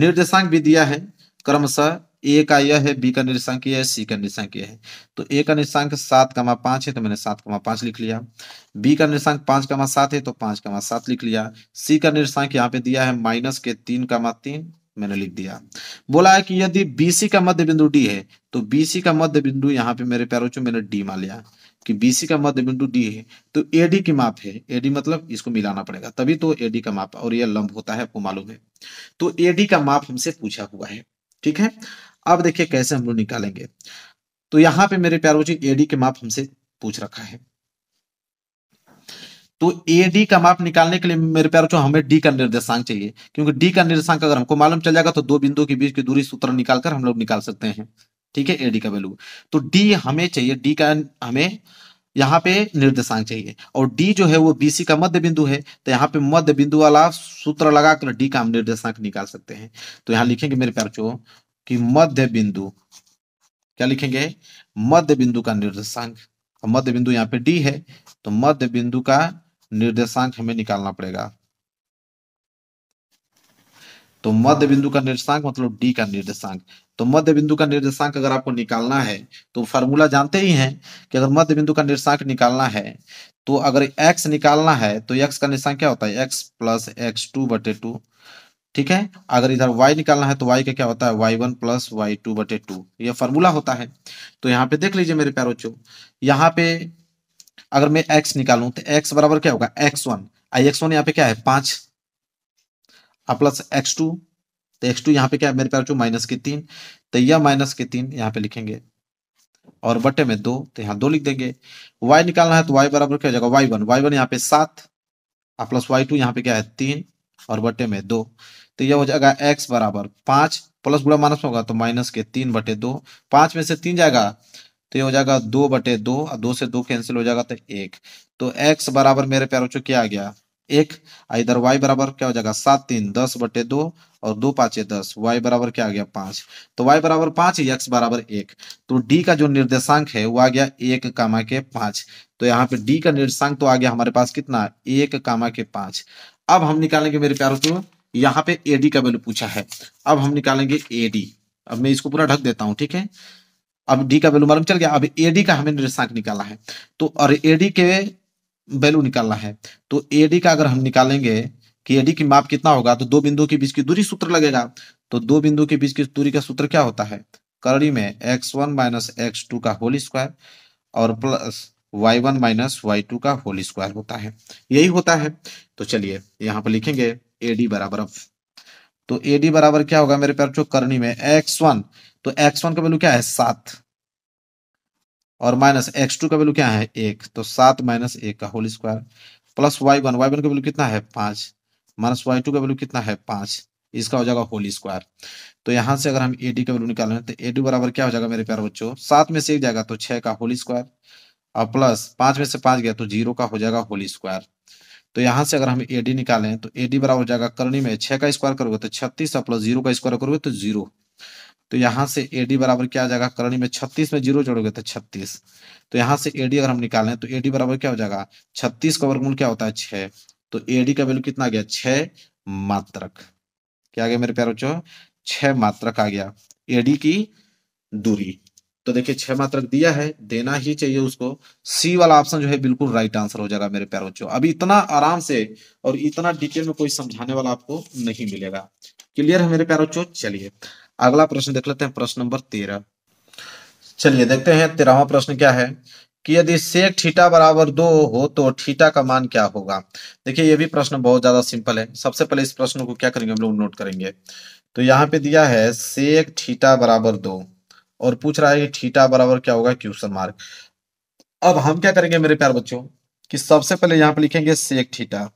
निर्देशांक भी दिया है क्रमशः ए का यह है बी का निर्देशांक यह है सी का निर्देशांक यह है तो ए का निर्देशांक सात कमा पांच है तो मैंने सात कमा पांच लिख लिया बी का निर्देशांक पांच कमा सात है तो पांच कमा सात लिख लिया सी का निर्देशांक यहाँ पे दिया है माइनस के तीन कमा तीन मैंने लिख दिया बोला है कि यदि बीसी का मध्य बिंदु डी है तो बीसी का मध्य बिंदु यहाँ पे मेरे पैरों चो मैंने डी मान लिया कि बीसी का मध्य बिंदु डी है तो एडी की माप है एडी मतलब इसको मिलाना पड़ेगा तभी तो एडी का माप और यह लंब होता है आपको मालूम है तो एडी का माप हमसे पूछा हुआ है ठीक है अब देखिए कैसे हम लोग निकालेंगे तो यहाँ पे मेरे प्यारो जी एडी के माप हमसे पूछ रखा है तो एडी का माप निकालने के लिए मेरे प्यारो हमें डी का निर्देशांक चाहिए क्योंकि डी का निर्देशांक अगर हमको मालूम चल जाएगा तो दो बिंदुओं के बीच की दूरी सूत्र निकालकर हम लोग निकाल सकते हैं ठीक है एडी का वैल्यू तो डी हमें चाहिए डी का हमें यहाँ पे निर्देशांक चाहिए और डी जो है वो बीसी का मध्य बिंदु है तो यहाँ पे मध्य बिंदु वाला सूत्र लगाकर डी का हम निर्देशांक निकाल सकते हैं तो यहाँ लिखेंगे मेरे प्यार चो कि मध्य बिंदु क्या लिखेंगे मध्य बिंदु का निर्देशांक तो मध्य बिंदु यहाँ पे डी है तो मध्य बिंदु का निर्देशांक हमें निकालना पड़ेगा तो मध्य बिंदु का निर्देशांक मतलब डी का निर्देशांक तो मध्य बिंदु का निर्देशांक अगर आपको निकालना है तो फॉर्मूला जानते ही हैं कि अगर मध्य बिंदु का निर्देशांक निकालना है तो अगर x निकालना है तो x का निर्देशांक क्या होता है x प्लस एक्स टू बटे टू ठीक है अगर इधर y निकालना है तो y का क्या होता है y1 one plus Y two बटे टू यह फॉर्मूला होता है तो यहाँ पे देख लीजिए मेरे प्यारो चो यहाँ पे अगर मैं एक्स निकालू तो एक्स बराबर क्या होगा एक्स वन आई एक्स वन यहाँ पे क्या है पांच प्लस एक्स टू तो एक्स टू यहाँ पे क्या है मेरे प्यार जो माइनस के तीन तो यह माइनस के तीन यहाँ पे लिखेंगे और बटे में दो तो यहाँ दो लिख देंगे वाई निकालना है तो वाई बराबर क्या हो जाएगा वाई वन वाई वन यहाँ पे सात और प्लस वाई टू यहाँ पे क्या है तीन और बटे में दो तो यह हो जाएगा एक्स बराबर पांच प्लस बुरा माइनस होगा तो माइनस के तीन बटे दो पांच में से तीन जाएगा तो ये हो जाएगा दो बटे दो और दो से दो कैंसिल हो जाएगा तो एक तो एक्स बराबर मेरे प्यारों चो क्या आ गया एक इधर y बराबर क्या हो जाएगा सात तीन दस बटे दो और दो पाँचे दस y बराबर क्या आ गया पांच तो y बराबर पांच x बराबर एक तो d का जो निर्देशांक है वो आ गया एक कामा के पांच तो यहाँ पे d का निर्देशांक तो आ गया हमारे पास कितना एक कामा के पांच अब हम निकालेंगे मेरे प्यारो तो यहाँ पे ए का वैल्यू पूछा है अब हम निकालेंगे ए अब मैं इसको पूरा ढक देता हूँ ठीक है अब डी का वैल्यू मालूम चल गया अब एडी का हमें निर्देशांक निकाला है तो और एडी के वैल्यू निकालना है तो एडी का अगर हम निकालेंगे कि एडी की माप कितना होगा तो दो बिंदु के बीच की दूरी सूत्र लगेगा तो दो बिंदु के बीच की दूरी का सूत्र क्या होता है करड़ी में X one minus X two का होल स्क्वायर और plus Y one minus Y two का होल स्क्वायर होता है यही होता है तो चलिए यहाँ पर लिखेंगे एडी बराबर अब तो एडी बराबर क्या होगा मेरे प्यार करनी में एक्स वन तो एक्स वन का वैल्यू क्या है सात और माइनस एक्स टू का वैल्यू क्या है एक तो सात माइनस एक का whole square plus Y one Y one का वैल्यू कितना है पांच माइनस वाई टू का वैल्यू कितना है पांच इसका हो जाएगा होल स्क्वायर तो यहाँ से अगर हम ए डी का वैल्यू निकाल रहे तो ए डी बराबर क्या हो जाएगा मेरे प्यार बच्चों सात में से एक जाएगा तो छह का होल स्क्वायर और प्लस पांच में से पांच गया तो जीरो का हो जाएगा होल स्क्वायर तो यहाँ से अगर हम ए डी निकालें तो ए डी बराबर हो जाएगा करनी में छह का स्क्वायर करोगे तो छत्तीस और प्लस जीरो का स्क्वायर करोगे तो जीरो तो यहाँ से एडी बराबर क्या आ जाएगा करणी में छत्तीस में जीरो जोड़ोगे तो छत्तीस तो यहाँ से एडी अगर हम निकालें तो एडी बराबर क्या हो जाएगा छत्तीस का वर्गमूल क्या होता है छ तो एडी का वैल्यू कितना आ गया छ मात्रक क्या आ गया मेरे प्यारो बच्चों मात्रक आ गया एडी की दूरी तो देखिए छह मात्रक दिया है देना ही चाहिए उसको सी वाला ऑप्शन जो है बिल्कुल राइट आंसर हो जाएगा मेरे प्यारे बच्चों अभी इतना आराम से और इतना डिटेल में कोई समझाने वाला आपको नहीं मिलेगा क्लियर है मेरे प्यारे बच्चों चलिए अगला प्रश्न देख लेते हैं प्रश्न नंबर तेरह चलिए देखते हैं तेरहवा प्रश्न क्या है कि यदि सेक ठीटा बराबर दो हो तो ठीटा का मान क्या होगा देखिए ये भी प्रश्न बहुत ज्यादा सिंपल है सबसे पहले इस प्रश्न को क्या करेंगे हम लोग नोट करेंगे तो यहाँ पे दिया है सेक ठीटा बराबर दो और पूछ रहा है कि ठीटा बराबर क्या होगा क्वेश्चन मार्क अब हम क्या करेंगे मेरे प्यार बच्चों कि सबसे पहले यहाँ पे लिखेंगे सेक ठीटा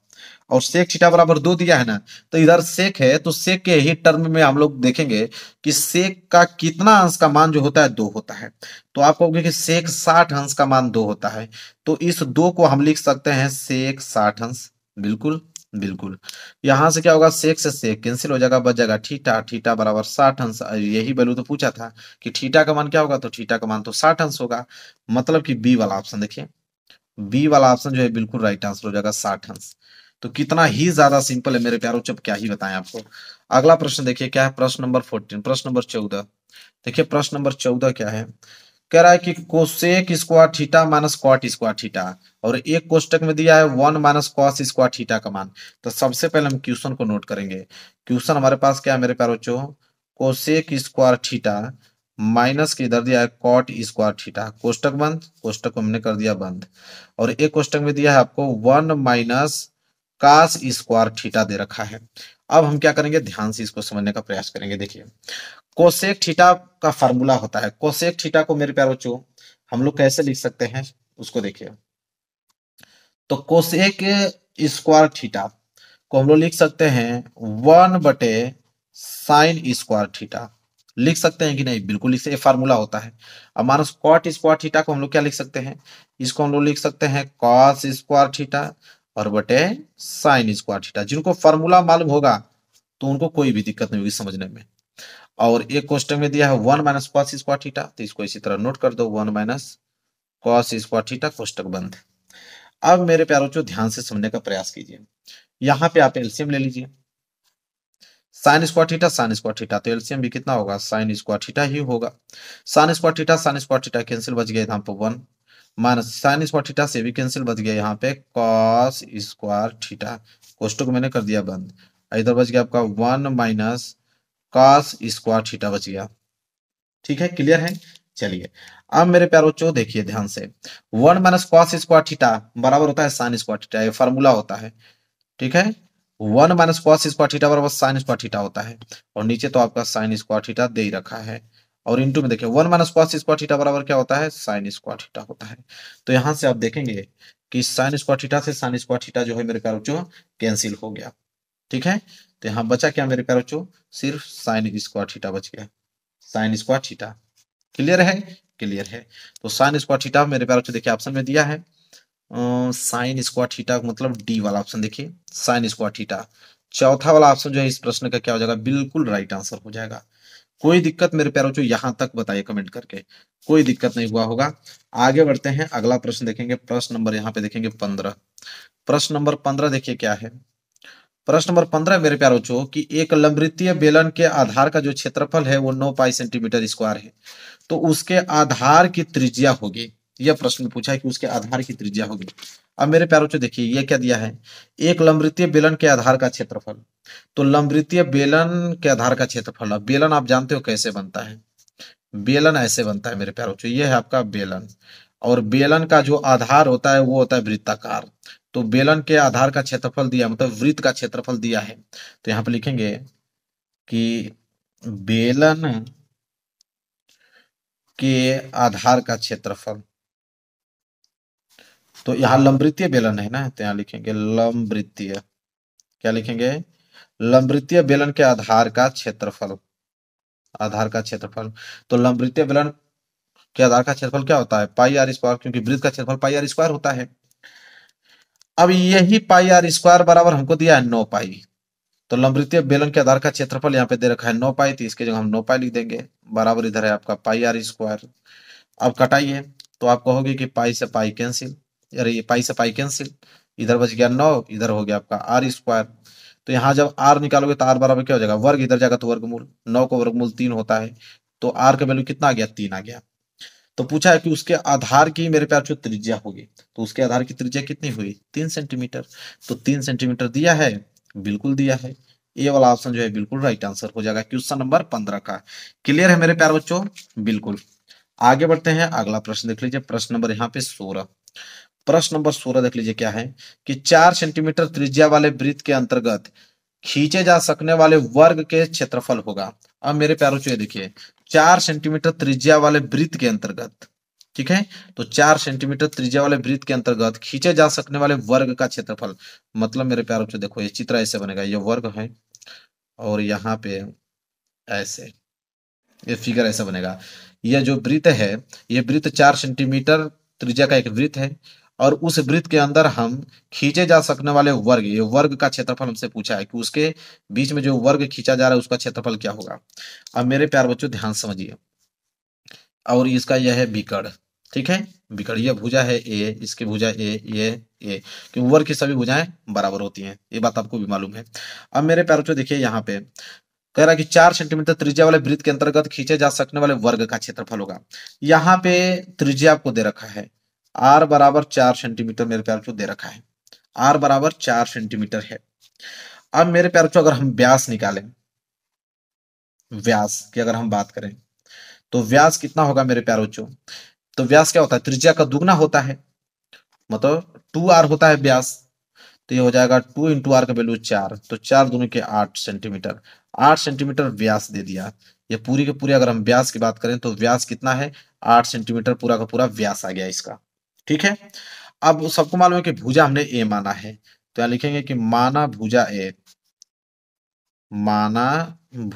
और सेक थीटा बराबर दो दिया है ना तो इधर सेक है तो सेक के ही टर्म में हम लोग देखेंगे कि सेक का कितना अंश का मान जो होता है दो होता है तो आप कहोगे कि सेक साठ अंश का मान दो होता है तो इस दो को हम लिख सकते हैं सेक साठ अंश बिल्कुल बिल्कुल यहां से क्या होगा सेक से सेक कैंसिल हो जाएगा बच जाएगा ठीटा ठीटा बराबर साठ अंश यही वैल्यू तो पूछा था कि ठीटा का मान क्या होगा तो ठीटा का मान तो साठ अंश होगा मतलब कि बी वाला ऑप्शन देखिए बी वाला ऑप्शन जो है बिल्कुल राइट आंसर हो जाएगा साठ अंश तो कितना ही ज्यादा सिंपल है मेरे प्यारो जब क्या ही बताएं आपको अगला प्रश्न देखिए क्या है प्रश्न नंबर फोर्टीन प्रश्न नंबर चौदह देखिए प्रश्न नंबर चौदह क्या है कह रहा है कि cosec square theta minus cot square theta और एक कोष्टक में दिया है one minus cos square theta का मान तो सबसे पहले हम क्वेश्चन को नोट करेंगे क्वेश्चन हमारे पास क्या है मेरे प्यारो चो कोसेक स्क्वायर थीटा माइनस के इधर दिया है कॉट स्क्वायर थीटा कोष्टक बंद कोष्टक को हमने कर दिया बंद और एक कोष्टक में दिया है आपको one minus cos square theta दे रखा है अब हम क्या करेंगे ध्यान से इसको समझने का प्रयास करेंगे देखिए कोसेक थीटा का फार्मूला होता है कोसेक थीटा को मेरे प्यार बच्चों हम लोग कैसे लिख सकते हैं उसको देखिए तो कोसेक स्क्वायर थीटा को हम लोग लिख सकते हैं वन बटे साइन स्क्वायर थीटा लिख सकते हैं कि नहीं बिल्कुल लिख सकते फार्मूला होता है अब मानो कॉट स्क्वायर थीटा को हम लोग क्या लिख सकते हैं इसको हम लोग लिख सकते हैं कॉस स्क्वायर थीटा और बटे साइन स्क्वायर थीटा जिनको फॉर्मूला मालूम होगा तो उनको कोई भी दिक्कत नहीं होगी समझने में और एक क्वेश्चन में दिया है one minus cos square theta तो इसको इसी तरह नोट कर दो one minus cos square theta कोष्टक बंद अब मेरे प्यारों प्यारोचों ध्यान से समझने का प्रयास कीजिए यहाँ पे आप एलसीएम ले लीजिए sine square theta sine square theta तो एलसीएम भी कितना होगा साइन स्क्वायर थीटा ही होगा sine square theta sine square theta cancel बच गया था one minus sine square theta से भी कैंसिल बच गया यहाँ पे कॉस स्क्वायर थीटा कोष्टक मैंने कर दिया बंद इधर बच गया आपका one minus cos square theta बच गया ठीक है क्लियर है चलिए अब मेरे प्यार बच्चों देखिए ध्यान से one minus cos square theta बराबर होता है साइन स्क्वायर थीटा ये फॉर्मूला होता है ठीक है one minus cos square theta बराबर साइन स्क्वायर थीटा होता है और नीचे तो आपका साइन स्क्वायर थीटा दे ही रखा है और इंटू में देखिए one minus cos square theta बराबर क्या होता है साइन स्क्वायर थीटा होता है तो यहाँ से आप देखेंगे कि साइन स्क्वायर थीटा से साइन स्क्वायर थीटा जो है मेरे प्यारे बच्चों कैंसिल हो गया ठीक है तो यहाँ बचा क्या मेरे प्यारे बच्चों सिर्फ साइन स्क्वायर थीटा बच गया साइन स्क्वायर थीटा क्लियर है क्लियर है तो साइन स्क्वायर थीटा मेरे प्यारे बच्चों देखिए ऑप्शन में दिया है साइन स्क्वायर थीटा मतलब डी वाला ऑप्शन देखिए साइन स्क्वायर थीटा चौथा वाला ऑप्शन जो है इस प्रश्न का क्या हो जाएगा बिल्कुल राइट आंसर हो जाएगा कोई दिक्कत मेरे प्यारोचो यहां तक बताइए कमेंट करके कोई दिक्कत नहीं हुआ होगा आगे बढ़ते हैं अगला प्रश्न देखेंगे प्रश्न नंबर यहाँ पे देखेंगे पंद्रह प्रश्न नंबर पंद्रह देखिए क्या है प्रश्न नंबर पंद्रह मेरे प्यारोचो कि एक लंबृतीय बेलन के आधार का जो क्षेत्रफल है वो नौ पाई सेंटीमीटर स्क्वायर है तो उसके आधार की त्रिज्या होगी यह प्रश्न पूछा है कि उसके आधार की त्रिज्या होगी अब मेरे प्यारों से देखिए ये क्या दिया है एक लंबवृत्तीय बेलन के आधार का क्षेत्रफल तो लंबवृत्तीय बेलन के आधार का क्षेत्रफल अब बेलन आप जानते हो कैसे बनता है बेलन ऐसे बनता है मेरे प्यारों ये है आपका बेलन और बेलन का जो आधार होता है वो होता है वृत्ताकार तो बेलन के आधार का क्षेत्रफल दिया मतलब वृत्त का क्षेत्रफल दिया है तो यहाँ पर लिखेंगे कि बेलन के आधार का क्षेत्रफल तो यहाँ लंबृतीय बेलन है ना तो यहाँ लिखेंगे लंबृतीय क्या लिखेंगे लंबृतीय बेलन के आधार का क्षेत्रफल आधार का क्षेत्रफल तो लंबृतीय बेलन के आधार का क्षेत्रफल क्या होता है पाई आर स्क्वायर क्योंकि वृत्त का क्षेत्रफल पाई आर स्क्वायर होता है अब यही पाई आर स्क्वायर बराबर हमको दिया है नो पाई तो लंबृतीय बेलन के आधार का क्षेत्रफल यहाँ पे दे रखा है नो पाई थी तो इसके जगह हम नो पाई लिख देंगे बराबर इधर है आपका पाई आर स्क्वायर अब कटाइए तो आप कहोगे कि पाई से पाई कैंसिल अरे ये पाई से पाई कैंसिल इधर बच गया नौ इधर हो गया आपका आर स्क्वायर तो यहाँ जब आर निकालोगे तो आर बराबर क्या हो जाएगा वर्ग इधर जाएगा तो वर्गमूल नौ का वर्गमूल तीन होता है तो आर का वैल्यू कितना आ गया तीन आ गया तो पूछा है कि उसके आधार की मेरे प्यार जो त्रिज्या होगी तो उसके आधार की त्रिज्या कितनी हुई तीन सेंटीमीटर तो तीन सेंटीमीटर दिया है बिल्कुल दिया है ए वाला ऑप्शन जो है बिल्कुल राइट आंसर हो जाएगा क्वेश्चन नंबर पंद्रह का क्लियर है मेरे प्यार बच्चों बिल्कुल आगे बढ़ते हैं अगला प्रश्न देख लीजिए प्रश्न नंबर यहाँ पे सोलह प्रश्न नंबर सोलह देख लीजिए क्या है कि चार सेंटीमीटर त्रिज्या वाले वृत्त के अंतर्गत खींचे जा सकने वाले वर्ग के क्षेत्रफल होगा अब मेरे प्यारों चुके देखिए चार सेंटीमीटर त्रिज्या वाले वृत्त के अंतर्गत ठीक है तो चार सेंटीमीटर त्रिज्या वाले वृत्त के अंतर्गत खींचे जा सकने वाले वर्ग का क्षेत्रफल मतलब मेरे प्यारों चुके देखो ये चित्र ऐसे बनेगा ये वर्ग है और यहाँ पे ऐसे ये फिगर ऐसा बनेगा यह जो वृत्त है ये वृत्त चार सेंटीमीटर त्रिज्या का एक वृत्त है और उस वृत्त के अंदर हम खींचे जा सकने वाले वर्ग ये वर्ग का क्षेत्रफल हमसे पूछा है कि उसके बीच में जो वर्ग खींचा जा रहा है उसका क्षेत्रफल क्या होगा अब मेरे प्यार बच्चों ध्यान समझिए और इसका यह है बिकड़ ठीक है बिकड़ यह भुजा है ए इसकी भुजा ए ये ए क्योंकि वर्ग की सभी भुजाएं बराबर होती हैं ये बात आपको भी मालूम है अब मेरे प्यार बच्चों देखिए यहाँ पे कह रहा कि चार सेंटीमीटर त्रिज्या वाले वृत्त के अंतर्गत खींचे जा सकने वाले वर्ग का क्षेत्रफल होगा यहाँ पे त्रिज्या आपको दे रखा है आर बराबर चार सेंटीमीटर मेरे प्यार दे रखा है आर बराबर चार सेंटीमीटर है अब मेरे प्यार अगर हम व्यास निकालें व्यास की अगर हम बात करें तो व्यास कितना होगा मेरे प्यार तो व्यास क्या होता है त्रिज्या का दुगना होता है मतलब टू आर होता है व्यास तो ये हो जाएगा टू इंटू आर का वैल्यू चार तो चार दोनों के आठ सेंटीमीटर आठ सेंटीमीटर व्यास दे दिया ये पूरी के पूरी अगर हम व्यास की बात करें तो व्यास कितना है आठ सेंटीमीटर पूरा का पूरा व्यास आ गया इसका ठीक है अब सबको मालूम है कि भुजा हमने ए माना है तो यहाँ लिखेंगे कि माना भुजा ए माना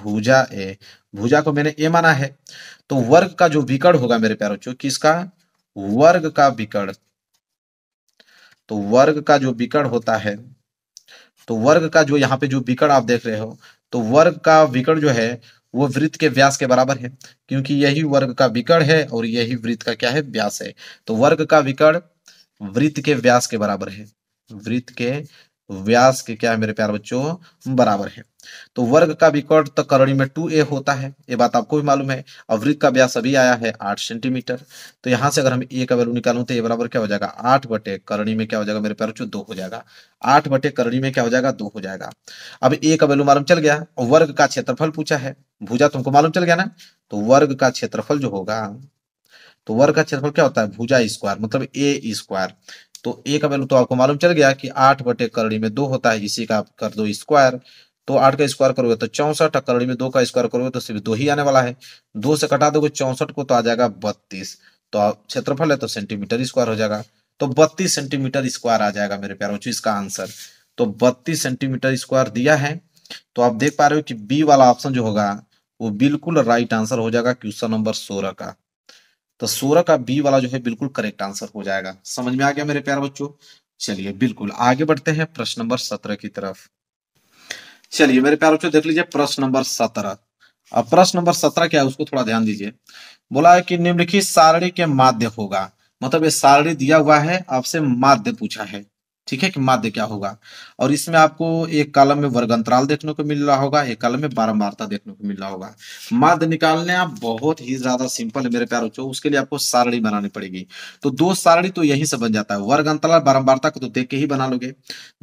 भुजा ए भुजा को मैंने ए माना है तो वर्ग का जो विकर्ण होगा मेरे प्यारों चो किसका वर्ग का विकर्ण तो वर्ग का जो विकर्ण होता है तो वर्ग का जो यहाँ पे जो विकर्ण आप देख रहे हो तो वर्ग का विकर्ण जो है वो वृत्त के व्यास के बराबर है क्योंकि यही वर्ग का विकर्ण है और यही वृत्त का क्या है व्यास है तो वर्ग का विकर्ण वृत्त के व्यास के बराबर है वृत्त के व्यास के क्या है मेरे प्यार बच्चों बराबर है तो वर्ग का विकर्ण तो करणी में टू ए होता है ये बात आपको भी मालूम है और वृत्त का व्यास अभी आया है आठ सेंटीमीटर तो यहाँ से अगर हम ए का वैल्यू निकालू तो ये बराबर क्या हो जाएगा आठ बटे करणी में क्या हो जाएगा मेरे पैर दो हो जाएगा आठ बटे करणी में क्या हो जाएगा दो हो जाएगा अब ए का वैल्यू मालूम चल गया और वर्ग का क्षेत्रफल पूछा है भूजा तुमको मालूम चल गया ना तो वर्ग का क्षेत्रफल जो होगा तो वर्ग का क्षेत्रफल क्या होता है भूजा स्क्वायर मतलब ए स्क्वायर तो ए का वैल्यू तो आपको मालूम चल गया कि आठ बटे करणी में दो होता है इसी का आप कर दो स्क्वायर तो आठ का स्क्वायर करोगे तो चौसठ करड़ी में दो का स्क्वायर करोगे तो सिर्फ दो ही आने वाला है दो से कटा दोगे चौसठ को तो आ जाएगा बत्तीस तो क्षेत्रफल है तो सेंटीमीटर स्क्वायर हो जाएगा तो बत्तीस सेंटीमीटर स्क्वायर आ जाएगा मेरे प्यारों बच्चों इसका आंसर तो बत्तीस सेंटीमीटर स्क्वायर दिया है तो आप देख पा रहे हो कि बी वाला ऑप्शन जो होगा वो बिल्कुल राइट आंसर हो जाएगा क्वेश्चन नंबर सोलह का तो सोलह का बी वाला जो है बिल्कुल करेक्ट आंसर हो जाएगा समझ में आ गया मेरे प्यारे बच्चों चलिए बिल्कुल आगे बढ़ते हैं प्रश्न नंबर सत्रह की तरफ चलिए मेरे प्यार बच्चों देख लीजिए प्रश्न नंबर सत्रह अब प्रश्न नंबर सत्रह क्या है उसको थोड़ा ध्यान दीजिए बोला है कि निम्नलिखित सारणी के माध्य होगा मतलब ये सारणी दिया हुआ है आपसे माध्य पूछा है ठीक है कि माध्य क्या होगा और इसमें आपको एक कालम में वर्ग अंतराल देखने को मिल रहा होगा एक कालम में बारंबारता देखने को मिल रहा होगा माध्य निकालने आप बहुत ही ज्यादा सिंपल है मेरे प्यार बच्चों उसके लिए आपको सारणी बनानी पड़ेगी तो दो सारणी तो यहीं से बन जाता है वर्ग अंतराल बारंबारता को तो देख के ही बना लोगे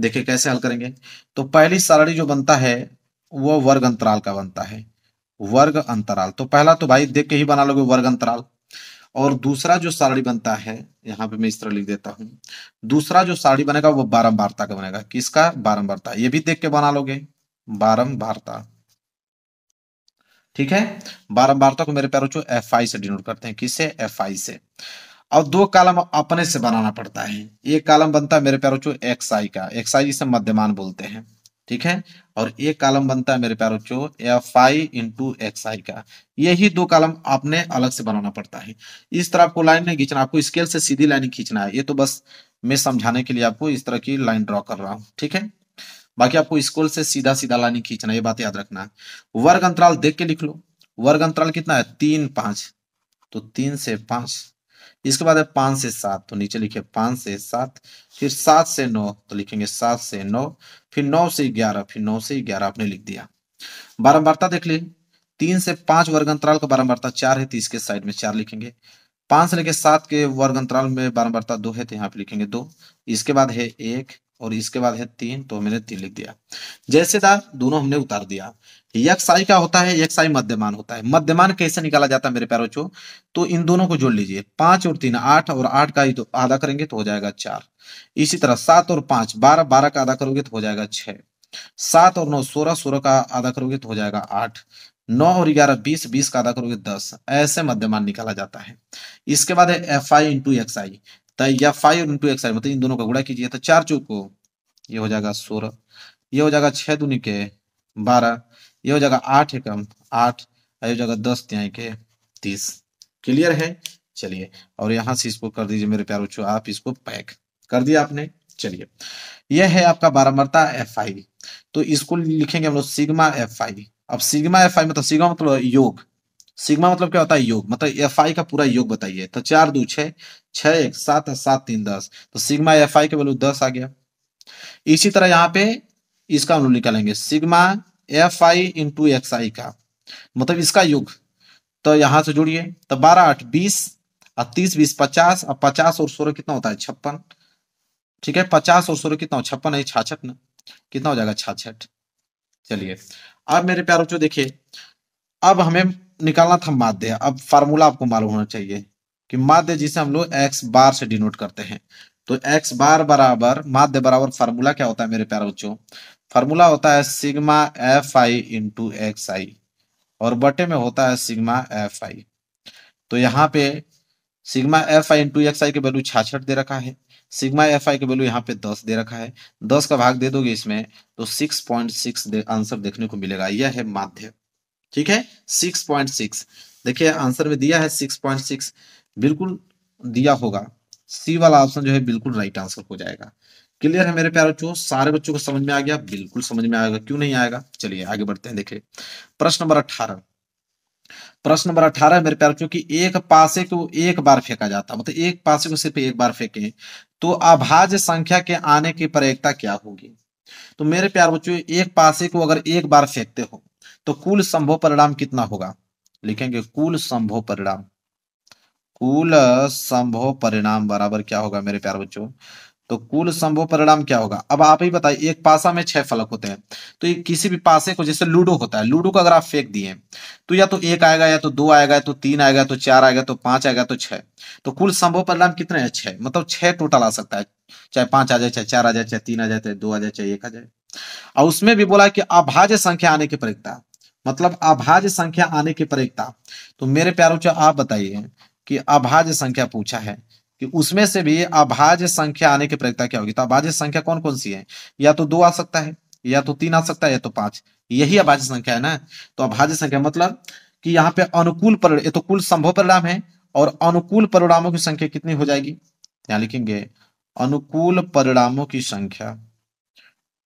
देखे कैसे हल करेंगे तो पहली सारणी जो बनता है वह वर्ग अंतराल का बनता है वर्ग अंतराल तो पहला तो भाई देख के ही बना लोगे वर्ग अंतराल और दूसरा जो साड़ी बनता है यहाँ पे मैं इस तरह लिख देता हूँ दूसरा जो साड़ी बनेगा वो बारंबारता का बनेगा किसका बारंबारता ये भी देख के बना लोगे बारंबारता ठीक है बारंबारता को मेरे प्यारों एफ आई से डिनोट करते हैं किससे एफ आई से और दो कालम अपने से बनाना पड़ता है एक कालम बनता है मेरे प्यारों एक्स आई का एक्स आई जिसे मध्यमान बोलते हैं ठीक है और एक कालम बनता है मेरे प्यारे बच्चों F I into X I का यही दो कालम आपने अलग से बनाना पड़ता है इस तरह आपको लाइन नहीं खींचना आपको स्केल से सीधी लाइन खींचना है ये तो बस मैं समझाने के लिए आपको इस तरह की लाइन ड्रॉ कर रहा हूँ ठीक है बाकी आपको स्कूल से सीधा सीधा लाइन खींचना ये बात याद रखना वर्ग अंतराल देख के लिख लो वर्ग अंतराल कितना है तीन पांच तो तीन से पांच इसके बाद है पांच से सात तो नीचे लिखे पांच से सात फिर सात से नौ तो लिखेंगे सात से नौ फिर नौ से ग्यारह फिर नौ से ग्यारह आपने लिख दिया बारंबारता देख ली तीन से पांच वर्ग अंतराल का बारंबारता चार है तीस तो के साइड में चार लिखेंगे पांच से लेके सात के वर्ग अंतराल में बारंबारता दो है तो यहाँ पे लिखेंगे दो इसके बाद है एक और इसके बाद है तीन तो मैंने तीन लिख दिया जैसे था दोनों हमने उतार दिया यकसाई का होता है यकसाई मध्यमान होता है मध्यमान कैसे निकाला जाता है मेरे प्यारों चो तो इन दोनों को जोड़ लीजिए पांच और तीन आठ और आठ का ही तो आधा करेंगे तो हो जाएगा चार इसी तरह सात और पांच बारह बारह का आधा करोगे तो हो जाएगा छह सात और नौ सोलह सोलह का आधा करोगे तो हो जाएगा आठ नौ और ग्यारह बीस बीस का आधा करोगे दस ऐसे मध्यमान निकाला जाता है इसके बाद है F I into X I तो एफ आई और इंटू एक्स आई मतलब इन दोनों का गुड़ा कीजिए तो चार चौको ये हो जाएगा सोलह ये हो जाएगा छह दूनी के बारह ये हो जाएगा आठ एकम आठ और ये हो जाएगा दस त्याई के तीस क्लियर है चलिए और यहाँ से इसको कर दीजिए मेरे प्यार बच्चों आप इसको पैक कर दिया आपने चलिए यह है आपका बारम्बारता एफ आई तो इसको लिखेंगे हम लोग सिग्मा एफ आई अब सिग्मा एफ आई मतलब सिग्मा मतलब योग सिग्मा मतलब क्या होता है योग मतलब एफ आई का पूरा योग बताइए तो चार दो छः छः एक सात सात तीन दस तो सिग्मा एफ आई के वैल्यू दस आ गया इसी तरह यहाँ पे इसका हम लोग निकालेंगे sigma F I into X I का मतलब इसका युग तो यहां से जुड़िए तो बारह आठ बीस और तीस बीस पचास और पचास और सोलह कितना होता है छप्पन ठीक है पचास और सोलह कितना छप्पन है छाछठ न कितना हो जाएगा छाछठ चलिए अब मेरे प्यारों जो देखिए अब हमें निकालना था माध्य अब फार्मूला आपको मालूम होना चाहिए कि माध्य जिसे हम लोग एक्स बार से डिनोट करते हैं तो एक्स बार बराबर माध्य बराबर फार्मूला क्या होता है मेरे प्यारे बच्चों फार्मूला होता है sigma F I into X I और बटे में होता है सिग्मा एफ आई तो यहाँ पे sigma F I into X I के वैल्यू छाछठ दे रखा है सिग्मा एफ आई के वैल्यू यहाँ पे दस दे रखा है दस का भाग दे दोगे इसमें तो सिक्स पॉइंट सिक्स आंसर देखने को मिलेगा यह है माध्य ठीक है सिक्स पॉइंट सिक्स देखिए आंसर में दिया है सिक्स पॉइंट सिक्स बिल्कुल दिया होगा सी वाला ऑप्शन जो है बिल्कुल राइट आंसर हो जाएगा क्लियर है मेरे प्यारे बच्चों सारे बच्चों को समझ में आ गया बिल्कुल समझ में आएगा क्यों नहीं आएगा चलिए आगे बढ़ते हैं देखिए प्रश्न नंबर अठारह प्रश्न नंबर अठारह मेरे प्यारे बच्चों की एक पासे को एक बार फेंका जाता मतलब एक पासे को सिर्फ एक बार फेंके तो अभाज्य संख्या के आने की प्रयोगता क्या होगी तो मेरे प्यार बच्चों एक पासे को अगर एक बार फेंकते हो तो कुल संभव परिणाम कितना होगा लिखेंगे कुल संभव परिणाम कुल संभव परिणाम बराबर क्या होगा मेरे प्यार बच्चों तो कुल संभव परिणाम क्या होगा अब आप ही बताइए एक पासा में छह फलक होते हैं तो किसी भी पासे को जैसे लूडो होता है लूडो को अगर आप फेंक दिए तो या तो एक आएगा या तो दो आएगा तो तीन आएगा तो चार आएगा तो पांच आएगा तो छह तो कुल संभव परिणाम कितने हैं छह मतलब छह टोटल आ सकता है चाहे पांच आ जाए चाहे चार आ जाए चाहे तीन आ जाए चाहे दो आ जाए चाहे एक आ जाए और उसमें भी बोला कि अभाज्य संख्या आने की परीक्षा मतलब अभाज्य संख्या आने की परीक्षा तो मेरे प्यारों आप बताइए कि अभाज्य संख्या पूछा है कि उसमें से भी अभाज्य संख्या आने की प्रयोगता क्या होगी तो अभाज्य संख्या कौन कौन सी है या तो दो आ सकता है या तो तीन आ सकता है या तो पांच यही अभाज्य संख्या है ना तो अभाज्य संख्या मतलब कि यहाँ पे अनुकूल परिणाम ये तो कुल संभव परिणाम है और अनुकूल परिणामों की संख्या कितनी हो जाएगी यहाँ लिखेंगे अनुकूल परिणामों की संख्या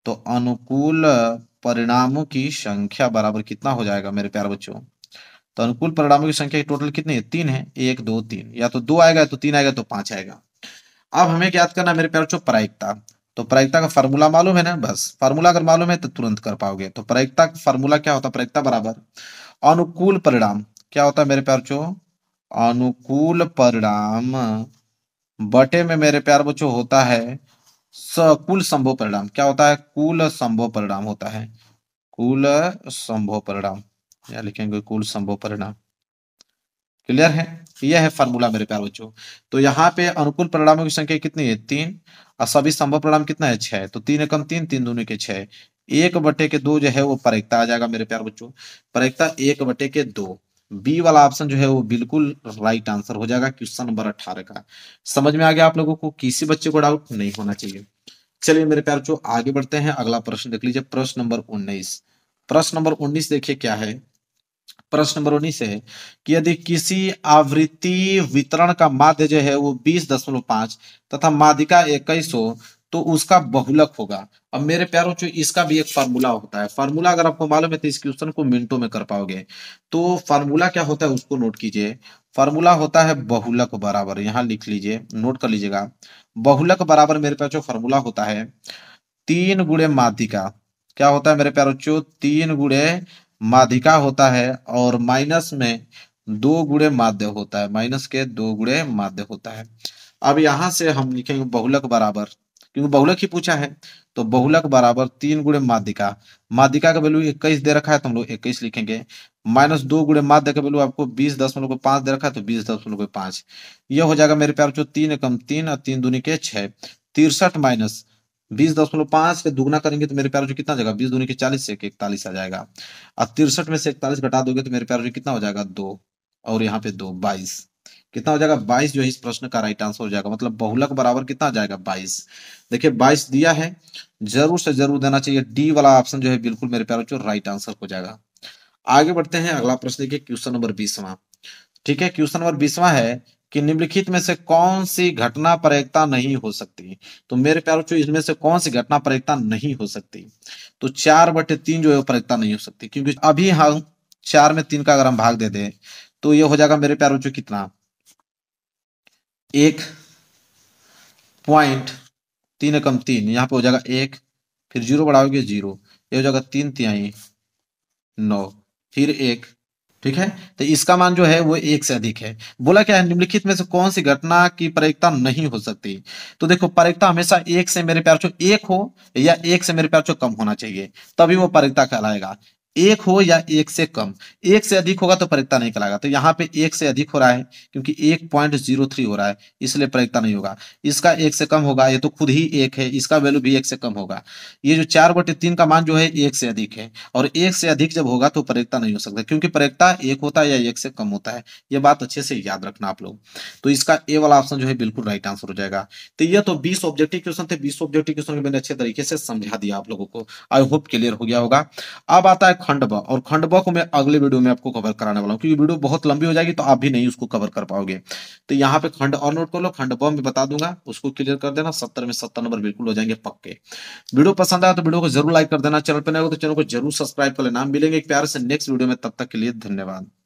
तो अनुकूल परिणामों की संख्या बराबर कितना हो जाएगा मेरे प्यार बच्चों तो अनुकूल परिणामों की संख्या टोटल कितनी है तीन है एक दो तीन या तो दो आएगा तो तीन आएगा तो पांच आएगा अब हमें याद करना मेरे प्यार प्रायिकता तो प्रायिकता का फॉर्मूला मालूम है ना बस फॉर्मूला अगर मालूम है तो तुरंत कर पाओगे तो प्रायिकता का फॉर्मूला क्या होता है प्रायिकता बराबर अनुकूल परिणाम क्या होता है मेरे प्यार अनुकूल परिणाम बटे में मेरे प्यार बच्चों होता है कुल संभव परिणाम क्या होता है कुल संभव परिणाम होता है कुल संभव परिणाम या लिखेंगे कुल संभव परिणाम क्लियर है यह है फॉर्मूला मेरे प्यार बच्चों तो यहाँ पे अनुकूल परिणामों की संख्या कितनी है तीन और सभी संभव परिणाम कितना है छह तो तीन एकम तीन तीन दोनों के छह एक बटे के दो जो है वो परेक्ता आ जाएगा मेरे प्यार बच्चों परेक्ता एक बटे के दो बी वाला ऑप्शन जो है वो बिल्कुल राइट आंसर हो जाएगा क्वेश्चन नंबर अठारह का समझ में आ गया आप लोगों को किसी बच्चे को डाउट नहीं होना चाहिए चलिए मेरे प्यार बच्चों आगे बढ़ते हैं अगला प्रश्न देख लीजिए प्रश्न नंबर उन्नीस प्रश्न नंबर उन्नीस देखिए क्या है प्रश्न नंबर उन्नीस है कि यदि किसी आवृत्ति वितरण का माध्य जो है वो बीस दशमलव पांच तथा माध्यिका इक्कीस हो तो उसका बहुलक होगा अब मेरे प्यारों जो इसका भी एक फार्मूला होता है फार्मूला अगर आपको मालूम है तो इस क्वेश्चन को मिनटों में कर पाओगे तो फार्मूला क्या होता है उसको नोट कीजिए फार्मूला होता है बहुलक बराबर यहाँ लिख लीजिए नोट कर लीजिएगा बहुलक बराबर मेरे प्यार जो फार्मूला होता है तीन गुड़े माध्यिका क्या होता है मेरे प्यारोचो तीन गुड़े माध्यिका होता है और माइनस में दो गुड़े माध्य होता है माइनस के दो गुड़े माध्य होता है अब यहाँ से हम लिखेंगे बहुलक बराबर क्योंकि बहुलक ही पूछा है तो बहुलक बराबर तीन गुड़े माध्यिका माध्यिका का वैल्यू इक्कीस दे रखा है तो हम लोग इक्कीस लिखेंगे माइनस दो गुड़े माध्य का वैल्यू आपको बीस दशमलव पांच दे रखा है तो बीस दशमलव पांच यह हो जाएगा मेरे प्यार जो तीन एकम तीन और तीन दूनी के छह तिरसठ माइनस बीस दशमलव पांच से दुगना करेंगे तो मेरे प्यारो जो कितना जाएगा बीस दूनी के चालीस से इकतालीस आ जाएगा और तिरसठ में से इकतालीस घटा दोगे तो मेरे प्यारो जो कितना हो जाएगा दो और यहाँ पे दो बाईस कितना हो जाएगा बाईस जो है इस प्रश्न का राइट आंसर हो जाएगा मतलब बहुलक बराबर कितना जाएगा बाईस देखिए बाईस दिया है जरूर से जरूर देना चाहिए डी वाला ऑप्शन जो है बिल्कुल मेरे प्यारो जो राइट आंसर हो जाएगा आगे बढ़ते हैं अगला प्रश्न देखिए क्वेश्चन नंबर बीसवा ठीक है क्वेश्चन नंबर बीसवा है कि निम्नलिखित में से कौन सी घटना पर एकता नहीं हो सकती तो मेरे प्यार बच्चों इसमें से कौन सी घटना पर एकता नहीं हो सकती तो चार बटे तीन जो है पर एकता नहीं हो सकती क्योंकि अभी हम चार में तीन का अगर हम भाग दे दें तो ये हो जाएगा मेरे प्यार बच्चों कितना एक पॉइंट तीन एकम तीन यहाँ पे हो जाएगा एक फिर जीरो बढ़ाओगे जीरो ये हो जाएगा तीन तिहाई नौ फिर एक ठीक है तो इसका मान जो है वो एक से अधिक है बोला क्या है निम्नलिखित में से कौन सी घटना की परकता नहीं हो सकती तो देखो परकता हमेशा एक से मेरे प्यार एक हो या एक से मेरे प्यार कम होना चाहिए तभी वो परकता कहलाएगा एक हो या एक से कम एक से अधिक होगा तो प्रयोगता नहीं कहलाएगा तो यहाँ पे एक से अधिक हो रहा है क्योंकि एक पॉइंट जीरो थ्री हो रहा है इसलिए प्रयोगता नहीं होगा इसका एक से कम होगा ये तो खुद ही एक है इसका वैल्यू भी एक से कम होगा ये जो चार बटे तीन का मान जो है एक से अधिक है और एक से अधिक जब होगा तो प्रयोगता नहीं हो सकता क्योंकि प्रयोगता एक होता है या एक से कम होता है ये बात अच्छे से याद रखना आप लोग तो इसका ए वाला ऑप्शन जो है बिल्कुल राइट आंसर हो जाएगा तो ये तो बीस ऑब्जेक्टिव क्वेश्चन थे बीस ऑब्जेक्टिव क्वेश्चन मैंने अच्छे तरीके से समझा दिया आप लोगों को आई होप क्लियर हो गया होगा अब आता है खंडबा और खंडबा को मैं अगले वीडियो में आपको कवर कराने वाला हूँ क्योंकि वीडियो बहुत लंबी हो जाएगी तो आप भी नहीं उसको कवर कर पाओगे तो यहाँ पे खंड और नोट कर लो खंडबा में बता दूंगा उसको क्लियर कर देना सत्तर में सत्तर नंबर बिल्कुल हो जाएंगे पक्के वीडियो पसंद आया तो वीडियो को जरूर लाइक कर देना चैनल पर नहीं हो तो चैनल को जरूर सब्सक्राइब कर लेना मिलेंगे एक प्यार से नेक्स्ट वीडियो में तब तक के लिए धन्यवाद